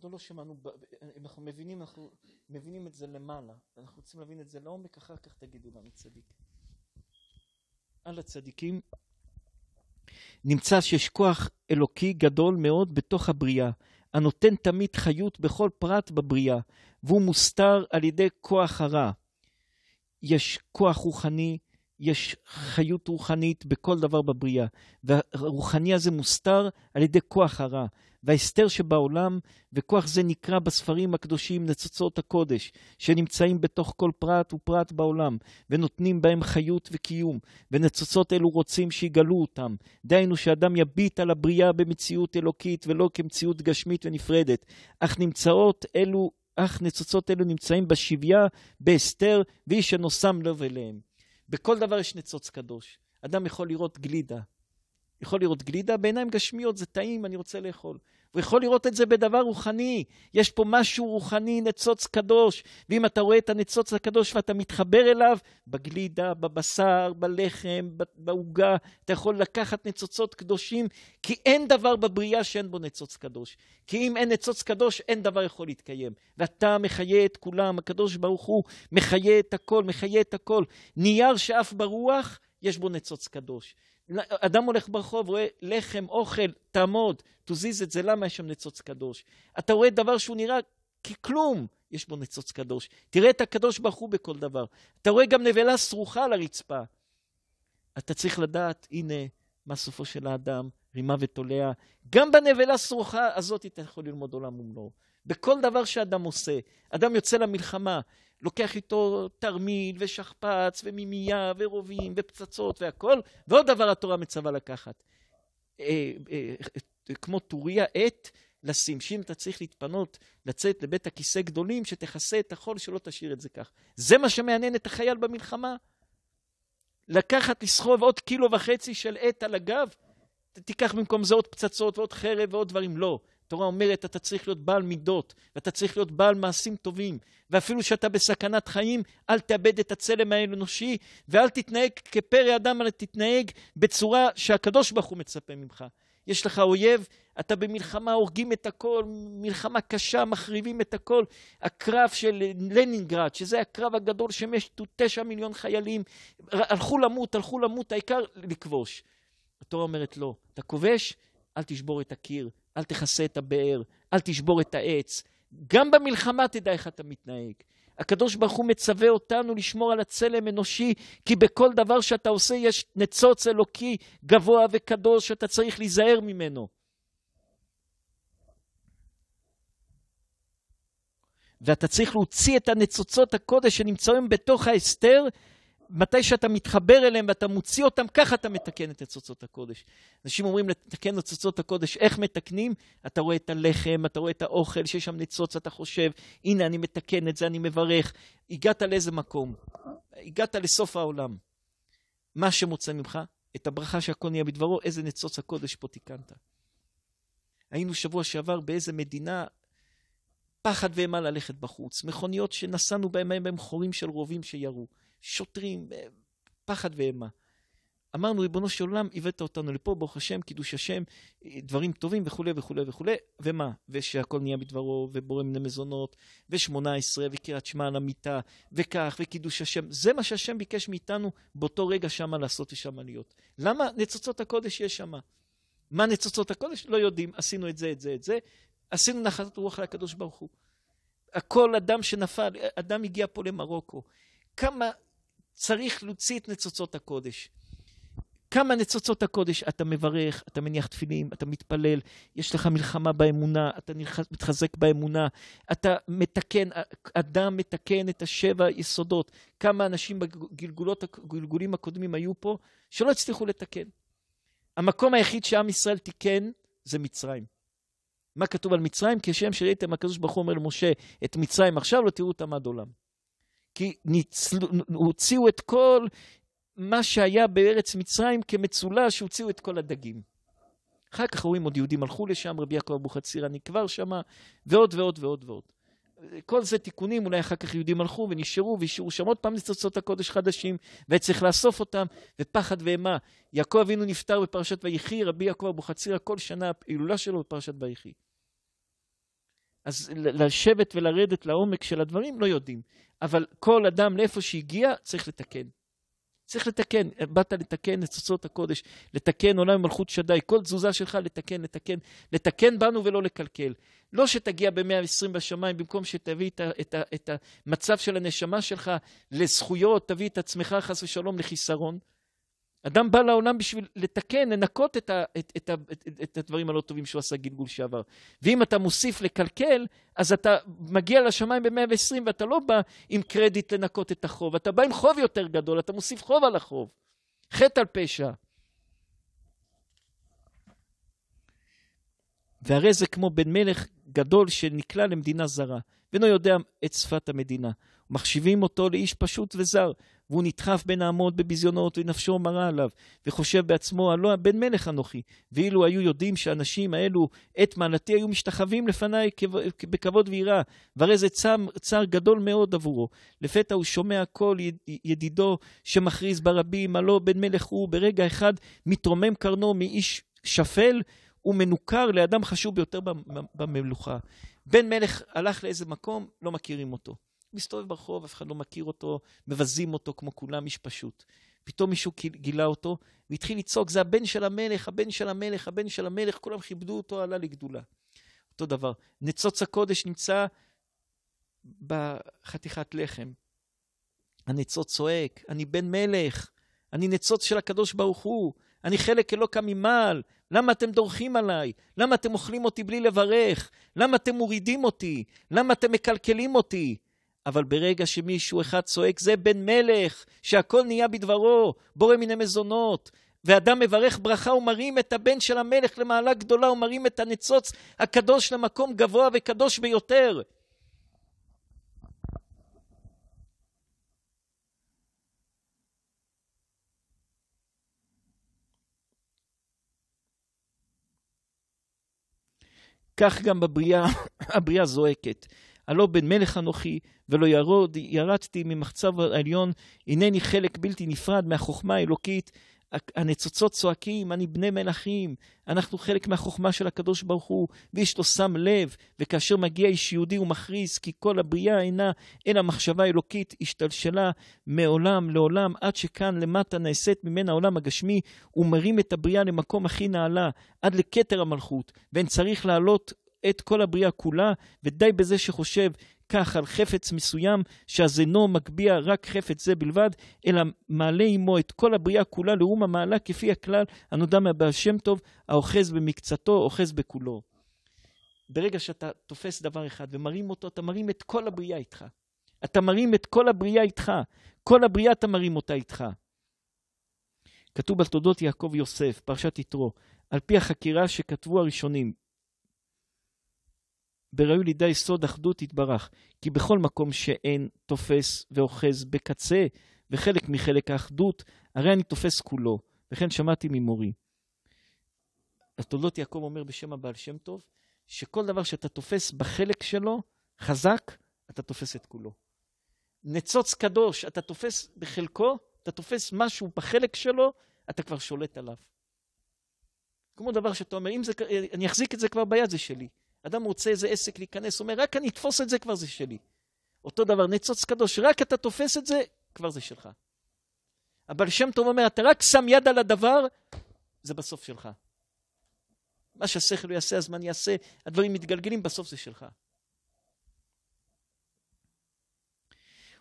אנחנו לא שמענו, אנחנו מבינים, אנחנו מבינים את זה למעלה, אנחנו רוצים להבין את זה לעומק, אחר כך תגידו לנו צדיק. על הצדיקים נמצא שיש כוח אלוקי גדול מאוד בתוך הבריאה, הנותן תמיד חיות בכל פרט בבריאה, והוא מוסתר על ידי כוח הרע. יש כוח רוחני, יש חיות רוחנית בכל דבר בבריאה, והרוחני הזה מוסתר על ידי כוח הרע, וההסתר שבעולם, וכוח זה נקרא בספרים הקדושים נצוצות הקודש, שנמצאים בתוך כל פרט ופרט בעולם, ונותנים בהם חיות וקיום, ונצוצות אלו רוצים שיגלו אותם. דהיינו שאדם יביט על הבריאה במציאות אלוקית, ולא כמציאות גשמית ונפרדת, אך נמצאות אלו אך נצוצות אלו נמצאים בשביה, בהסתר, ואיש אינו שם לב אליהם. בכל דבר יש ניצוץ קדוש. אדם יכול לראות גלידה. יכול לראות גלידה, בעיניים גשמיות זה טעים, אני רוצה לאכול. הוא יכול לראות את זה בדבר רוחני. יש פה משהו רוחני, נצוץ קדוש. ואם אתה רואה את הנצוץ הקדוש ואתה מתחבר אליו, בגלידה, בבשר, בלחם, בעוגה, אתה יכול לקחת נצוצות קדושים, כי אין דבר בבריאה שאין בו נצוץ קדוש. כי אם אין נצוץ קדוש, אין דבר יכול להתקיים. ואתה מחיה את כולם, הקדוש ברוך הוא מחיה את הכל, מחיה את הכל. נייר שאף ברוח, יש בו נצוץ קדוש. אדם הולך ברחוב, רואה לחם, אוכל, תעמוד, תזיז את זה, למה יש שם ניצוץ קדוש? אתה רואה דבר שהוא נראה ככלום, יש בו ניצוץ קדוש. תראה את הקדוש ברוך הוא בכל דבר. אתה רואה גם נבלה שרוכה על הרצפה. אתה צריך לדעת, הנה, מה סופו של האדם, רימה ותולע. גם בנבלה שרוכה הזאת אתה יכול ללמוד עולם ומלואו. בכל דבר שאדם עושה, אדם יוצא למלחמה, לוקח איתו תרמיל ושכפ"ץ ומימייה ורובים ופצצות והכל, ועוד דבר התורה מצווה לקחת. אה, אה, כמו טוריה עט לשים, שאם אתה צריך להתפנות, לצאת לבית הכיסא גדולים, שתכסה את החול, שלא תשאיר את זה כך. זה מה שמעניין את החייל במלחמה. לקחת, לסחוב עוד קילו וחצי של עט על הגב, תיקח במקום זה עוד פצצות ועוד חרב ועוד דברים. לא, התורה אומרת, אתה צריך להיות בעל מידות, ואתה צריך להיות בעל מעשים טובים, ואפילו שאתה בסכנת חיים, אל תאבד את הצלם האנושי, ואל תתנהג כפרא אדם, אלא תתנהג בצורה שהקדוש ברוך הוא מצפה ממך. יש לך אויב, אתה במלחמה, הורגים את הכל, מלחמה קשה, מחריבים את הכל. הקרב של לנינגרד, שזה הקרב הגדול שמתו תשע מיליון חיילים, הלכו למות, הלכו למות, העיקר לכבוש. התורה אומרת לא, אתה כובש, אל תשבור את הקיר. אל תכסה את הבאר, אל תשבור את העץ. גם במלחמה תדע איך אתה מתנהג. הקדוש ברוך הוא מצווה אותנו לשמור על הצלם אנושי, כי בכל דבר שאתה עושה יש ניצוץ אלוקי גבוה וקדוש שאתה צריך להיזהר ממנו. ואתה צריך להוציא את הנצוצות הקודש שנמצאים בתוך ההסתר מתי שאתה מתחבר אליהם ואתה מוציא אותם, ככה אתה מתקן את ניצוצות הקודש. אנשים אומרים לתקן ניצוצות הקודש, איך מתקנים? אתה רואה את הלחם, אתה רואה את האוכל, שיש שם ניצוץ, אתה חושב, הנה אני מתקן את זה, אני מברך. הגעת לאיזה מקום? הגעת לסוף העולם. מה שמוצא ממך, את הברכה שהכל נהיה בדברו, איזה ניצוץ הקודש פה תיקנת. היינו שבוע שעבר באיזה מדינה, פחד ואימה ללכת בחוץ, מכוניות שנסענו בהן הם חורים של רובים שירו. שוטרים, אה, פחד ואימה. אמרנו, ריבונו של עולם, הבאת אותנו לפה, ברוך השם, קידוש השם, אה, דברים טובים וכולי וכולי וכולי, ומה? ושהכל נהיה בדברו, ובורא מיני מזונות, ושמונה עשרה, וקריאת שמע על המיטה, וכך, וקידוש השם. זה מה שהשם ביקש מאיתנו באותו רגע שמה לעשות ושמה להיות. למה נצוצות הקודש יש שמה? מה נצוצות הקודש? לא יודעים. עשינו את זה, את זה, את זה. עשינו נחת רוח לקדוש ברוך הוא. כל אדם שנפל, אדם הגיע פה למרוקו. כמה צריך להוציא את ניצוצות הקודש. כמה ניצוצות הקודש אתה מברך, אתה מניח תפילים, אתה מתפלל, יש לך מלחמה באמונה, אתה מתחזק באמונה, אתה מתקן, אדם מתקן את השבע יסודות. כמה אנשים בגלגולים הקודמים היו פה שלא הצליחו לתקן. המקום היחיד שעם ישראל תיקן זה מצרים. מה כתוב על מצרים? כשם שראיתם, הקדוש ברוך הוא אומר למשה, את מצרים עכשיו לא תראו אותם עד עולם. כי ניצלו, הוציאו את כל מה שהיה בארץ מצרים כמצולש, שהוציאו את כל הדגים. אחר כך רואים עוד יהודים הלכו לשם, רבי יעקב אבוחצירא נקבר שמה, ועוד ועוד ועוד ועוד. כל זה תיקונים, אולי אחר כך יהודים הלכו ונשארו והשאירו שם עוד פעם ניצוצות הקודש חדשים, וצריך לאסוף אותם, ופחד ואימה. יעקב אבינו נפטר בפרשת ויחי, רבי יעקב אבוחצירא כל שנה הילולה שלו בפרשת ויחי. אז לשבת ולרדת לעומק של הדברים לא יודעים. אבל כל אדם לאיפה שהגיע צריך לתקן. צריך לתקן, באת לתקן את תוצאות הקודש, לתקן עולם מלכות שדי, כל תזוזה שלך לתקן, לתקן, לתקן בנו ולא לקלקל. לא שתגיע ב-120 בשמיים, במקום שתביא את, ה, את, ה, את המצב של הנשמה שלך לזכויות, תביא את עצמך חס ושלום לחיסרון, אדם בא לעולם בשביל לתקן, לנקות את, ה, את, את, ה, את, את הדברים הלא טובים שהוא עשה גלגול שעבר. ואם אתה מוסיף לקלקל, אז אתה מגיע לשמיים ב-120 ואתה לא בא עם קרדיט לנקות את החוב, אתה בא עם חוב יותר גדול, אתה מוסיף חוב על החוב. חטא על פשע. והרי זה כמו בן מלך גדול שנקלע למדינה זרה, ואינו יודע את שפת המדינה. מחשיבים אותו לאיש פשוט וזר, והוא נדחף בין האמות בביזיונות, ונפשו מרה עליו, וחושב בעצמו, הלא בן מלך אנוכי. ואילו היו יודעים שהאנשים האלו, את מעלתי, היו משתחווים לפניי בכבוד ויראה, והרי זה צער, צער גדול מאוד עבורו. לפתע הוא שומע קול ידידו שמכריז ברבים, הלא בן מלך הוא, ברגע אחד מתרומם קרנו מאיש שפל ומנוכר לאדם חשוב ביותר במלוכה. בן מלך הלך לאיזה מקום, לא מכירים אותו. מסתובב ברחוב, אף אחד לא מכיר אותו, מבזים אותו כמו כולם, איש פשוט. פתאום מישהו גילה אותו והתחיל לצעוק, זה הבן של המלך, הבן של המלך, הבן של המלך, כולם כיבדו אותו, עלה לגדולה. אותו דבר. נצוץ הקודש נמצא בחתיכת לחם. הנצוץ צועק, אני בן מלך, אני נצוץ של הקדוש ברוך הוא, אני חלק אלוקא ממעל, למה אתם דורכים עליי? למה אתם אוכלים אותי בלי לברך? למה אתם מורידים אותי? למה אתם מקלקלים אותי? אבל ברגע שמישהו אחד צועק, זה בן מלך, שהכל נהיה בדברו, בורא מיני מזונות, ואדם מברך ברכה ומרים את הבן של המלך למעלה גדולה ומרים את הניצוץ הקדוש למקום גבוה וקדוש ביותר. כך גם בבריאה, <coughs> הבריאה זועקת. הלא בן מלך אנוכי, ולא ירוד, ירדתי ממחצב העליון, הנני חלק בלתי נפרד מהחוכמה האלוקית. הנצוצות צועקים, אני בני מלכים, אנחנו חלק מהחוכמה של הקדוש ברוך הוא, ואיש לא שם לב, וכאשר מגיע איש יהודי הוא מכריז כי כל הבריאה אינה אלא מחשבה אלוקית השתלשלה מעולם לעולם, עד שכאן למטה נעשית ממנה העולם הגשמי, ומרים את הבריאה למקום הכי נעלה, עד לכתר המלכות, ואין צריך לעלות את כל הבריאה כולה, ודי בזה שחושב כך על חפץ מסוים, שהזינו מגביה רק חפץ זה בלבד, אלא מעלה עמו את כל הבריאה כולה לאום המעלה, כפי הכלל הנודע מהבעל שם טוב, האוחז במקצתו, אוחז בכולו. ברגע שאתה תופס דבר אחד ומרים אותו, אתה מרים את כל הבריאה איתך. אתה מרים את כל הבריאה איתך. כל הבריאה אתה מרים אותה איתך. כתוב על תודות יעקב יוסף, פרשת יתרו, על פי החקירה שכתבו הראשונים, בראוי לידי סוד אחדות יתברך, כי בכל מקום שאין תופס ואוחז בקצה וחלק מחלק האחדות, הרי אני תופס כולו, וכן שמעתי ממורי. התולדות יעקב אומר בשם הבעל שם טוב, שכל דבר שאתה תופס בחלק שלו, חזק, אתה תופס את כולו. נצוץ קדוש, אתה תופס בחלקו, אתה תופס משהו בחלק שלו, אתה כבר שולט עליו. כמו דבר שאתה אומר, אם זה, אני אחזיק את זה כבר ביד, זה שלי. אדם רוצה איזה עסק להיכנס, אומר, רק אני אתפוס את זה, כבר זה שלי. אותו דבר, ניצוץ קדוש, רק אתה תופס את זה, כבר זה שלך. הבעל שם טוב אומר, אתה רק שם יד על הדבר, זה בסוף שלך. מה שהשכל יעשה, הזמן יעשה, הדברים מתגלגלים, בסוף זה שלך.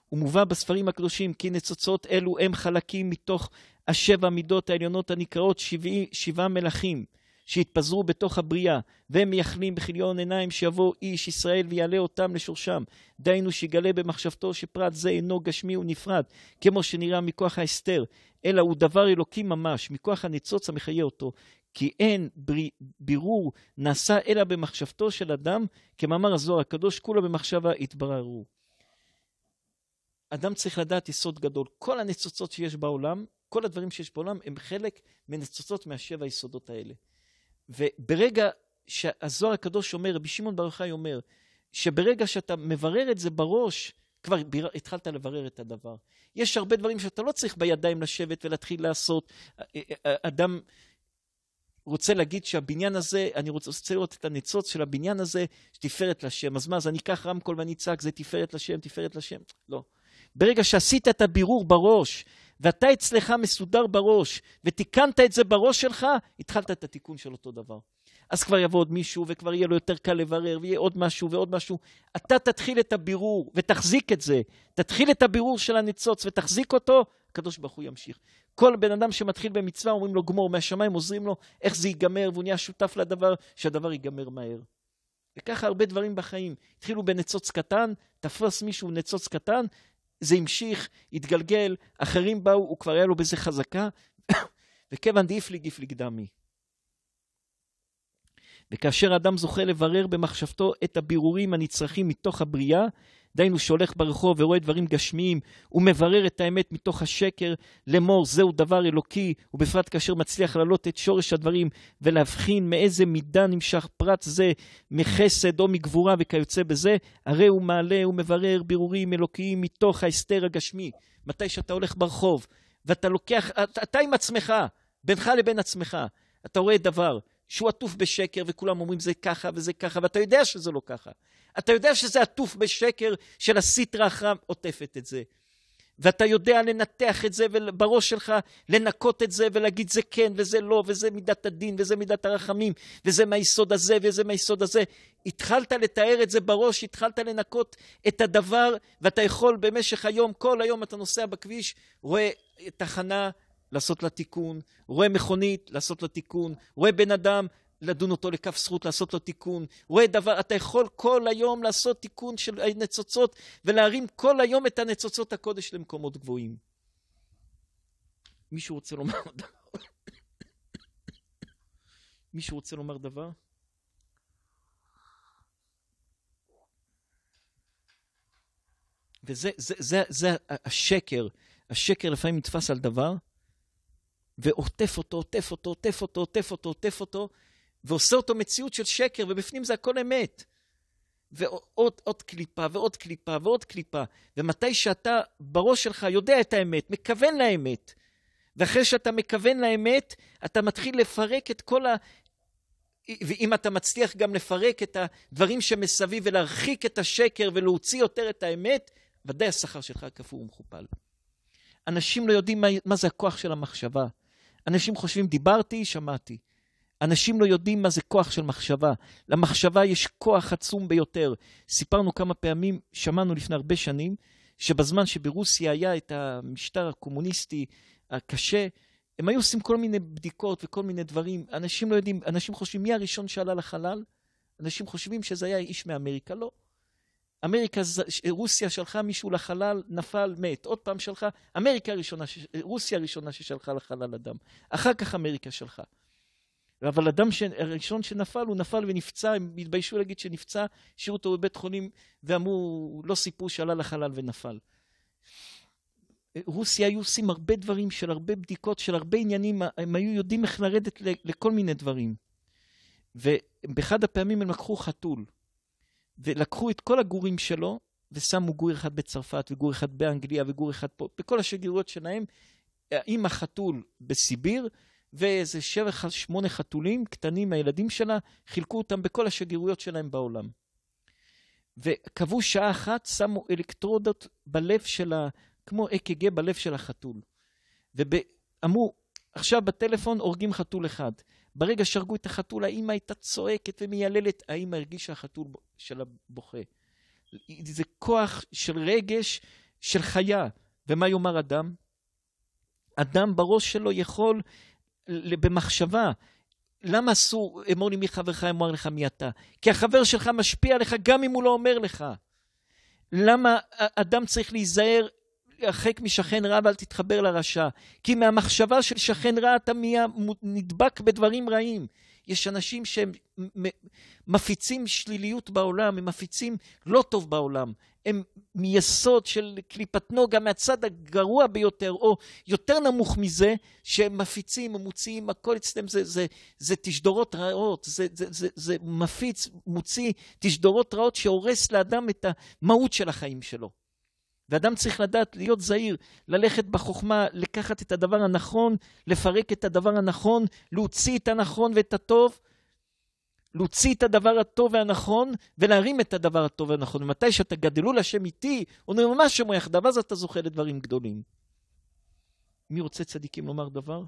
הוא מובא בספרים הקדושים כי ניצוצות אלו הם חלקים מתוך השבע מידות העליונות הנקראות שבעי, שבעה מלכים, שיתפזרו בתוך הבריאה, והם מייחלים בכיליון עיניים שיבוא איש ישראל ויעלה אותם לשורשם. דהיינו שיגלה במחשבתו שפרט זה אינו גשמי ונפרד, כמו שנראה מכוח ההסתר, אלא הוא דבר אלוקי ממש, מכוח הניצוץ המחיה אותו. כי אין ברי, בירור נעשה אלא במחשבתו של אדם, כמאמר הזוהר הקדוש, כולו במחשבה התבררו. אדם צריך לדעת יסוד גדול. כל הניצוצות שיש בעולם, כל הדברים שיש בעולם, הם חלק מניצוצות מהשבע היסודות האלה. וברגע שהזוהר הקדוש אומר, רבי שמעון בר יוחאי אומר, שברגע שאתה מברר את זה בראש, כבר ביר... התחלת לברר את הדבר. יש הרבה דברים שאתה לא צריך בידיים לשבת ולהתחיל לעשות. אדם רוצה להגיד שהבניין הזה, אני רוצה רוצה לראות את הניצוץ של הבניין הזה, שתפארת לשם. אז מה, אז אני אקח רמקול ואני אצעק, זה תפארת לשם, תפארת לשם? לא. ברגע שעשית את הבירור בראש, ואתה אצלך מסודר בראש, ותיקנת את זה בראש שלך, התחלת את התיקון של אותו דבר. אז כבר יבוא עוד מישהו, וכבר יהיה לו יותר קל לברר, ויהיה עוד משהו ועוד משהו. אתה תתחיל את הבירור, ותחזיק את זה. תתחיל את הבירור של הניצוץ, ותחזיק אותו, הקדוש ברוך הוא ימשיך. כל בן אדם שמתחיל במצווה, אומרים לו גמור מהשמיים, עוזרים לו איך זה ייגמר, והוא נהיה שותף לדבר, שהדבר ייגמר מהר. וככה הרבה דברים בחיים. התחילו בניצוץ קטן, תפס מישהו ניצוץ קטן, זה המשיך, התגלגל, אחרים באו, הוא כבר היה לו בזה חזקה, <coughs> וכיוון דאיפליג איפליג דמי. וכאשר אדם זוכה לברר במחשבתו את הבירורים הנצרכים מתוך הבריאה, דהיינו שהולך ברחוב ורואה דברים גשמיים, הוא מברר את האמת מתוך השקר, לאמור זהו דבר אלוקי, ובפרט כאשר מצליח להעלות את שורש הדברים ולהבחין מאיזה מידה נמשך פרט זה, מחסד או מגבורה וכיוצא בזה, הרי הוא מעלה הוא מברר בירורים אלוקיים מתוך ההסתר הגשמי. מתי שאתה הולך ברחוב, ואתה לוקח, אתה, אתה עם עצמך, בינך לבין עצמך, אתה רואה דבר, שהוא עטוף בשקר, וכולם אומרים זה ככה וזה ככה, ואתה יודע שזה לא ככה. אתה יודע שזה עטוף בשקר של הסיטרה אחרא עוטפת את זה. ואתה יודע לנתח את זה ובראש שלך לנקות את זה ולהגיד זה כן וזה לא וזה מידת הדין וזה מידת הרחמים וזה מהיסוד הזה וזה מהיסוד הזה. התחלת לתאר את זה בראש, התחלת לנקות את הדבר ואתה יכול במשך היום, כל היום אתה נוסע בכביש, רואה תחנה לעשות לה תיקון, רואה מכונית לעשות לה תיקון, רואה בן אדם לדון אותו לכף זכות, לעשות לו תיקון. רואה דבר, אתה יכול כל היום לעשות תיקון של הנצוצות ולהרים כל היום את הנצוצות הקודש למקומות גבוהים. מישהו רוצה לומר דבר? מישהו רוצה לומר דבר? וזה זה, זה, זה השקר. השקר לפעמים נתפס על דבר ועוטף אותו, עוטף אותו, עוטף אותו, עוטף אותו, עוטף אותו, ועושה אותו מציאות של שקר, ובפנים זה הכל אמת. ועוד עוד קליפה, ועוד קליפה, ועוד קליפה. ומתי שאתה בראש שלך יודע את האמת, מכוון לאמת, ואחרי שאתה מכוון לאמת, אתה מתחיל לפרק את כל ה... ואם אתה מצליח גם לפרק את הדברים שמסביב ולהרחיק את השקר ולהוציא יותר את האמת, ודאי השכר שלך כפור ומכופל. אנשים לא יודעים מה, מה זה הכוח של המחשבה. אנשים חושבים, דיברתי, שמעתי. אנשים לא יודעים מה זה כוח של מחשבה. למחשבה יש כוח עצום ביותר. סיפרנו כמה פעמים, שמענו לפני הרבה שנים, שבזמן שברוסיה היה את המשטר הקומוניסטי הקשה, הם היו עושים כל מיני בדיקות וכל מיני דברים. אנשים לא יודעים, אנשים חושבים מי הראשון שעלה לחלל? אנשים חושבים שזה היה איש מאמריקה. לא. אמריקה, רוסיה שלחה מישהו לחלל, נפל, מת. עוד פעם שלחה, אמריקה הראשונה, רוסיה הראשונה ששלחה לחלל אדם. אחר כך אמריקה שלחה. אבל אדם ש... הראשון שנפל, הוא נפל ונפצע, הם התביישו להגיד שנפצע, השאירו אותו בבית חולים ואמרו, לא סיפרו שעלה לחלל ונפל. רוסיה היו עושים הרבה דברים של הרבה בדיקות, של הרבה עניינים, הם היו יודעים איך לרדת לכל מיני דברים. ובאחד הפעמים הם לקחו חתול, ולקחו את כל הגורים שלו, ושמו גור אחד בצרפת, וגור אחד באנגליה, וגור אחד פה, בכל השגרירויות שלהם, עם החתול בסיביר, ואיזה שבע, שמונה חתולים קטנים מהילדים שלה, חילקו אותם בכל השגרירויות שלהם בעולם. וקבעו שעה אחת, שמו אלקטרודות בלב של ה... כמו אק"ג בלב של החתול. ואמרו, עכשיו בטלפון הורגים חתול אחד. ברגע שהרגו את החתול, האימא הייתה צועקת ומייללת, האימא הרגישה החתול שלה בוכה. זה כוח של רגש, של חיה. ומה יאמר אדם? אדם בראש שלו יכול במחשבה. למה אסור אמור לי מי חברך, אמור לך מי אתה? כי החבר שלך משפיע עליך גם אם הוא לא אומר לך. למה אדם צריך להיזהר, הרחק משכן רע ואל תתחבר לרשע? כי מהמחשבה של שכן רע אתה מיה, נדבק בדברים רעים. יש אנשים שהם מפיצים שליליות בעולם, הם מפיצים לא טוב בעולם. הם מיסוד של קליפת נוגה מהצד הגרוע ביותר, או יותר נמוך מזה, שהם מפיצים, הם מוציאים, הכל אצלם זה, זה, זה זה תשדורות רעות, זה, זה, זה, זה מפיץ, מוציא תשדורות רעות שהורס לאדם את המהות של החיים שלו. ואדם צריך לדעת להיות זהיר, ללכת בחוכמה, לקחת את הדבר הנכון, לפרק את הדבר הנכון, להוציא את הנכון ואת הטוב, להוציא את הדבר הטוב והנכון, ולהרים את הדבר הטוב והנכון. ומתי שאתה גדלו לשם איתי, הוא אומר ממש שמו יחדיו, אז אתה זוכה לדברים גדולים. מי רוצה צדיקים לומר דבר?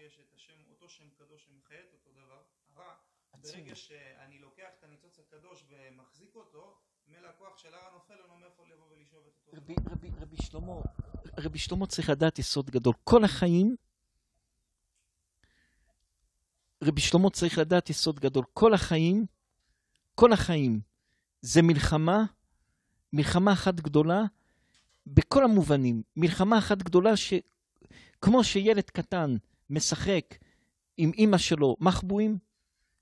שיש את השם, אותו שם קדוש שמחיית אותו דבר, הרע, ברגע שאני לוקח את הניצוץ הקדוש ומחזיק אותו, ממילא הכוח של הר הנופל אני אינו מאיפה לבוא ולשאוב את אותו. רבי, רבי, רבי שלמה, רבי שלמה צריך לדעת יסוד גדול. כל החיים, רבי שלמה צריך לדעת יסוד גדול. כל החיים, כל החיים, זה מלחמה, מלחמה אחת גדולה, בכל המובנים, מלחמה אחת גדולה ש... כמו שילד קטן משחק עם אימא שלו מחבואים,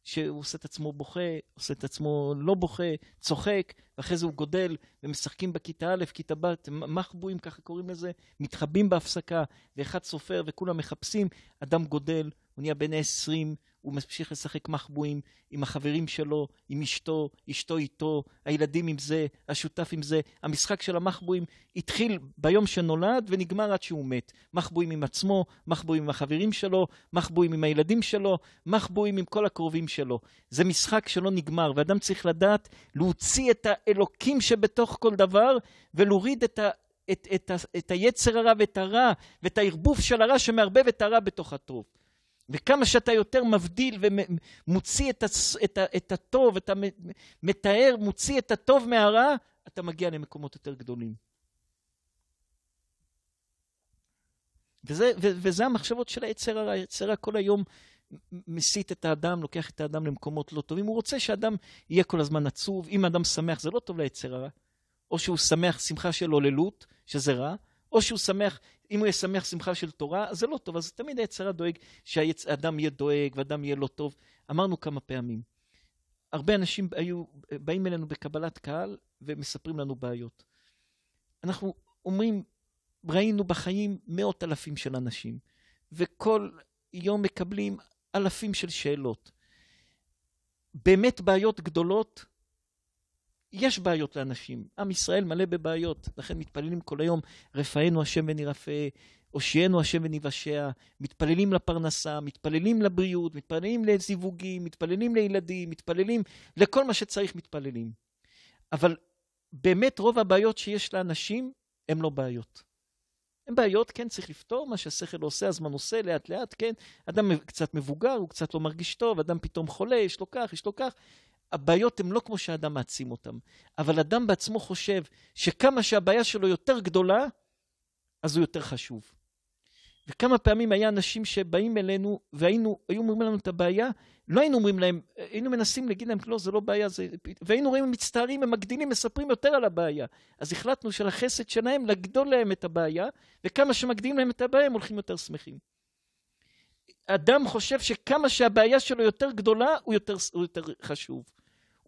שהוא עושה את עצמו בוכה, עושה את עצמו לא בוכה, צוחק, ואחרי זה הוא גודל, ומשחקים בכיתה א', כיתה ב', מחבואים, ככה קוראים לזה, מתחבאים בהפסקה, ואחד סופר וכולם מחפשים, אדם גודל, הוא נהיה בן 20, הוא ממשיך לשחק מחבואים עם החברים שלו, עם אשתו, אשתו איתו, הילדים עם זה, השותף עם זה. המשחק של המחבואים התחיל ביום שנולד ונגמר עד שהוא מת. מחבואים עם עצמו, מחבואים עם החברים שלו, מחבואים עם הילדים שלו, מחבואים עם כל הקרובים שלו. זה משחק שלא נגמר, ואדם צריך לדעת להוציא את האלוקים שבתוך כל דבר ולהוריד את ה... את, את, את, את היצר הרע ואת הרע ואת הערבוב של הרע שמערבב את הרע בתוך הטוב. וכמה שאתה יותר מבדיל ומוציא את, הס, את, ה, את הטוב, אתה מתאר, מוציא את הטוב מהרע, אתה מגיע למקומות יותר גדולים. וזה, ו, וזה המחשבות של היצר הרע. היצר הרע כל היום מסית את האדם, לוקח את האדם למקומות לא טובים. הוא רוצה שאדם יהיה כל הזמן עצוב. אם אדם שמח, זה לא טוב ליצר הרע. או שהוא שמח שמחה של הוללות, שזה רע, או שהוא שמח אם הוא ישמח שמחה של תורה, אז זה לא טוב. אז תמיד היצרה דואג שהאדם יהיה דואג ואדם יהיה לא טוב. אמרנו כמה פעמים. הרבה אנשים היו, באים אלינו בקבלת קהל ומספרים לנו בעיות. אנחנו אומרים, ראינו בחיים מאות אלפים של אנשים, וכל יום מקבלים אלפים של שאלות. באמת בעיות גדולות יש בעיות לאנשים. עם ישראל מלא בבעיות, לכן מתפללים כל היום, רפאנו השם ונרפא, הושיענו השם ונבשע, מתפללים לפרנסה, מתפללים לבריאות, מתפללים לזיווגים, מתפללים לילדים, מתפללים לכל מה שצריך מתפללים. אבל באמת רוב הבעיות שיש לאנשים הן לא בעיות. הן בעיות, כן, צריך לפתור, מה שהשכל לא עושה, הזמן עושה לאט לאט, כן. אדם קצת מבוגר, הוא קצת לא מרגיש טוב, אדם פתאום חולה, יש לו כך, יש לו כך. הבעיות הן לא כמו שאדם מעצים אותן, אבל אדם בעצמו חושב שכמה שהבעיה שלו יותר גדולה, אז הוא יותר חשוב. וכמה פעמים היה אנשים שבאים אלינו והיינו, היו אומרים לנו את הבעיה, לא היינו אומרים להם, היינו מנסים להגיד להם, לא, זה לא בעיה, זה... והיינו רואים, הם מצטערים, הם מגדילים, מספרים יותר על הבעיה. אז החלטנו של החסד שלהם לגדול להם את הבעיה, וכמה שמגדילים להם את הבעיה, הם הולכים יותר שמחים. אדם חושב שכמה שהבעיה שלו יותר גדולה, הוא יותר, הוא יותר חשוב.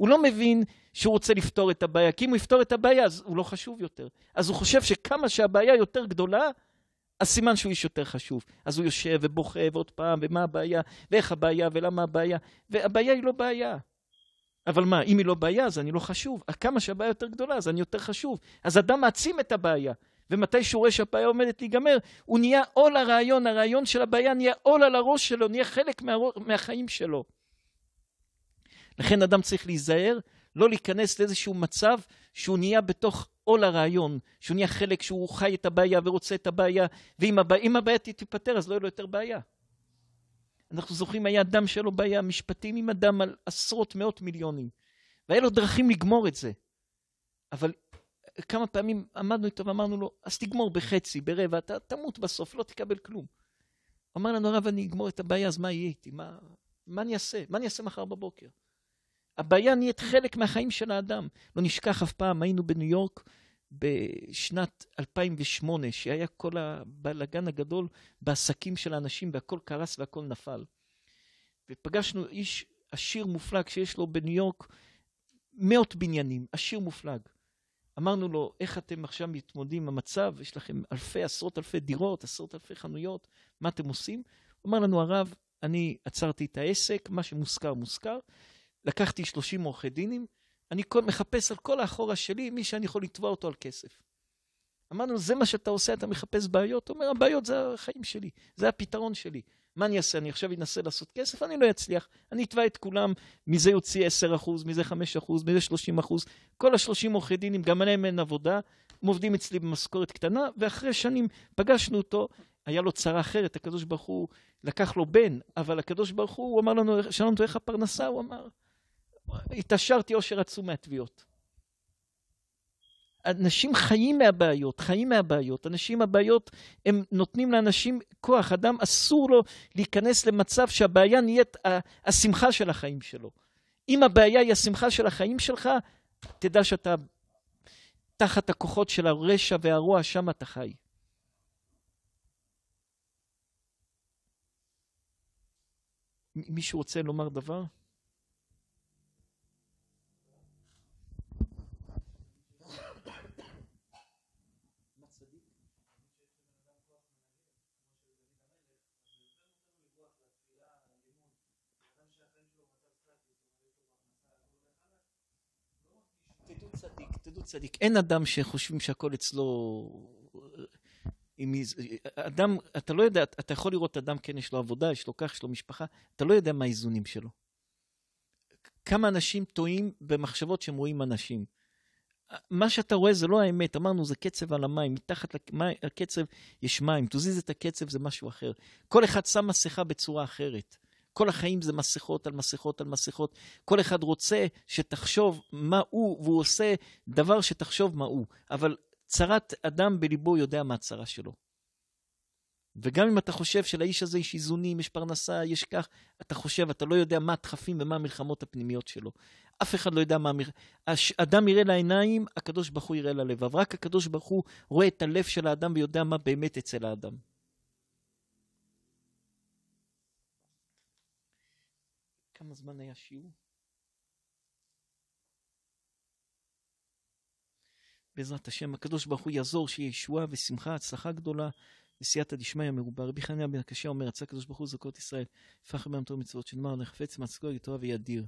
הוא לא מבין שהוא רוצה לפתור את הבעיה, כי אם הוא יפתור את הבעיה אז הוא לא חשוב יותר. אז הוא חושב שכמה שהבעיה יותר גדולה, אז סימן שהוא איש יותר חשוב. אז הוא יושב ובוכה ועוד פעם, ומה הבעיה, ואיך הבעיה, ולמה הבעיה. והבעיה היא לא בעיה. אבל מה, אם היא לא בעיה, אז אני לא חשוב. כמה שהבעיה יותר גדולה, אז אני יותר חשוב. אז אדם מעצים את הבעיה. ומתי שהוא רואה שהבעיה עומדת להיגמר, הוא נהיה עול הרעיון, הרעיון של הבעיה נהיה עול על הראש שלו, נהיה חלק מהחיים שלו. לכן אדם צריך להיזהר, לא להיכנס לאיזשהו מצב שהוא נהיה בתוך עול הרעיון, שהוא נהיה חלק שהוא חי את הבעיה ורוצה את הבעיה, ואם הבעיה, הבעיה תיפתר אז לא יהיה לו יותר בעיה. אנחנו זוכרים, היה אדם שהיה לו בעיה, משפטים עם אדם על עשרות, מאות מיליונים, והיה לו דרכים לגמור את זה. אבל כמה פעמים עמדנו איתו ואמרנו לו, אז תגמור בחצי, ברבע, אתה תמות בסוף, לא תקבל כלום. הוא אמר לנו, הרב, אני אגמור את הבעיה, אז מה יהיה איתי? מה, מה אני אעשה? מה אני אעשה מחר בבוקר? הבעיה נהיית חלק מהחיים של האדם. לא נשכח אף פעם, היינו בניו יורק בשנת 2008, שהיה כל הבלגן הגדול בעסקים של האנשים, והכל קרס והכל נפל. ופגשנו איש עשיר מופלג שיש לו בניו יורק מאות בניינים, עשיר מופלג. אמרנו לו, איך אתם עכשיו מתמודדים עם המצב? יש לכם אלפי, עשרות אלפי דירות, עשרות אלפי חנויות, מה אתם עושים? אמר לנו הרב, אני עצרתי את העסק, מה שמושכר מושכר, לקחתי 30 עורכי דינים, אני מחפש על כל האחורה שלי מי שאני יכול לתבוע אותו על כסף. אמרנו, זה מה שאתה עושה, אתה מחפש בעיות? הוא אומר, הבעיות זה החיים שלי, זה הפתרון שלי. מה אני אעשה? אני עכשיו אנסה לעשות כסף? אני לא אצליח. אני אתבע את כולם, מזה יוציא 10%, מזה 5%, מזה 30%. כל ה-30 עורכי דינים, גם עליהם אין עבודה, הם עובדים אצלי במשכורת קטנה, ואחרי שנים פגשנו אותו, היה לו צרה אחרת, הקדוש ברוך הוא לקח לו בן, אבל הקדוש ברוך הוא, הוא אמר לנו, שאלנו אותו איך הפרנסה? הוא אמר, נכון. התעשרתי עושר עצום מהתביעות. אנשים חיים מהבעיות, חיים מהבעיות. אנשים, הבעיות, הם נותנים לאנשים כוח. אדם אסור לו להיכנס למצב שהבעיה נהיית השמחה של החיים שלו. אם הבעיה היא השמחה של החיים שלך, תדע שאתה תחת הכוחות של הרשע והרוע, שם אתה חי. מישהו רוצה לומר דבר? הוא צדיק. אין אדם שחושבים שהכל אצלו... עם... אדם, אתה לא יודע, אתה יכול לראות אדם, כן, יש לו עבודה, יש לו כך, יש לו משפחה, אתה לא יודע מה האיזונים שלו. כמה אנשים טועים במחשבות שהם רואים אנשים. מה שאתה רואה זה לא האמת, אמרנו זה קצב על המים, מתחת לקצב יש מים, תזיז את הקצב זה משהו אחר. כל אחד שם מסכה בצורה אחרת. כל החיים זה מסכות על מסכות על מסכות. כל אחד רוצה שתחשוב מה הוא, והוא עושה דבר שתחשוב מה הוא. אבל צרת אדם בליבו יודע מה הצרה שלו. וגם אם אתה חושב שלאיש הזה יש איזונים, יש פרנסה, יש כך, אתה חושב, אתה לא יודע מה הדחפים ומה המלחמות הפנימיות שלו. אף אחד לא יודע מה... אדם יראה לעיניים, הקדוש ברוך הוא יראה ללבב. רק הקדוש ברוך הוא רואה את הלב של האדם ויודע מה באמת אצל האדם. כמה זמן היה שיעור? בעזרת השם, הקדוש ברוך הוא יעזור שיהיה ישועה ושמחה, הצלחה גדולה, וסייעתא דשמיא מרובה. רבי חניה בן הקשה אומר, יצא הקדוש ברוך הוא זכות ישראל, פחד בהם תור מצוות שנאמר, נחפץ מעסקו יתרה וידיר.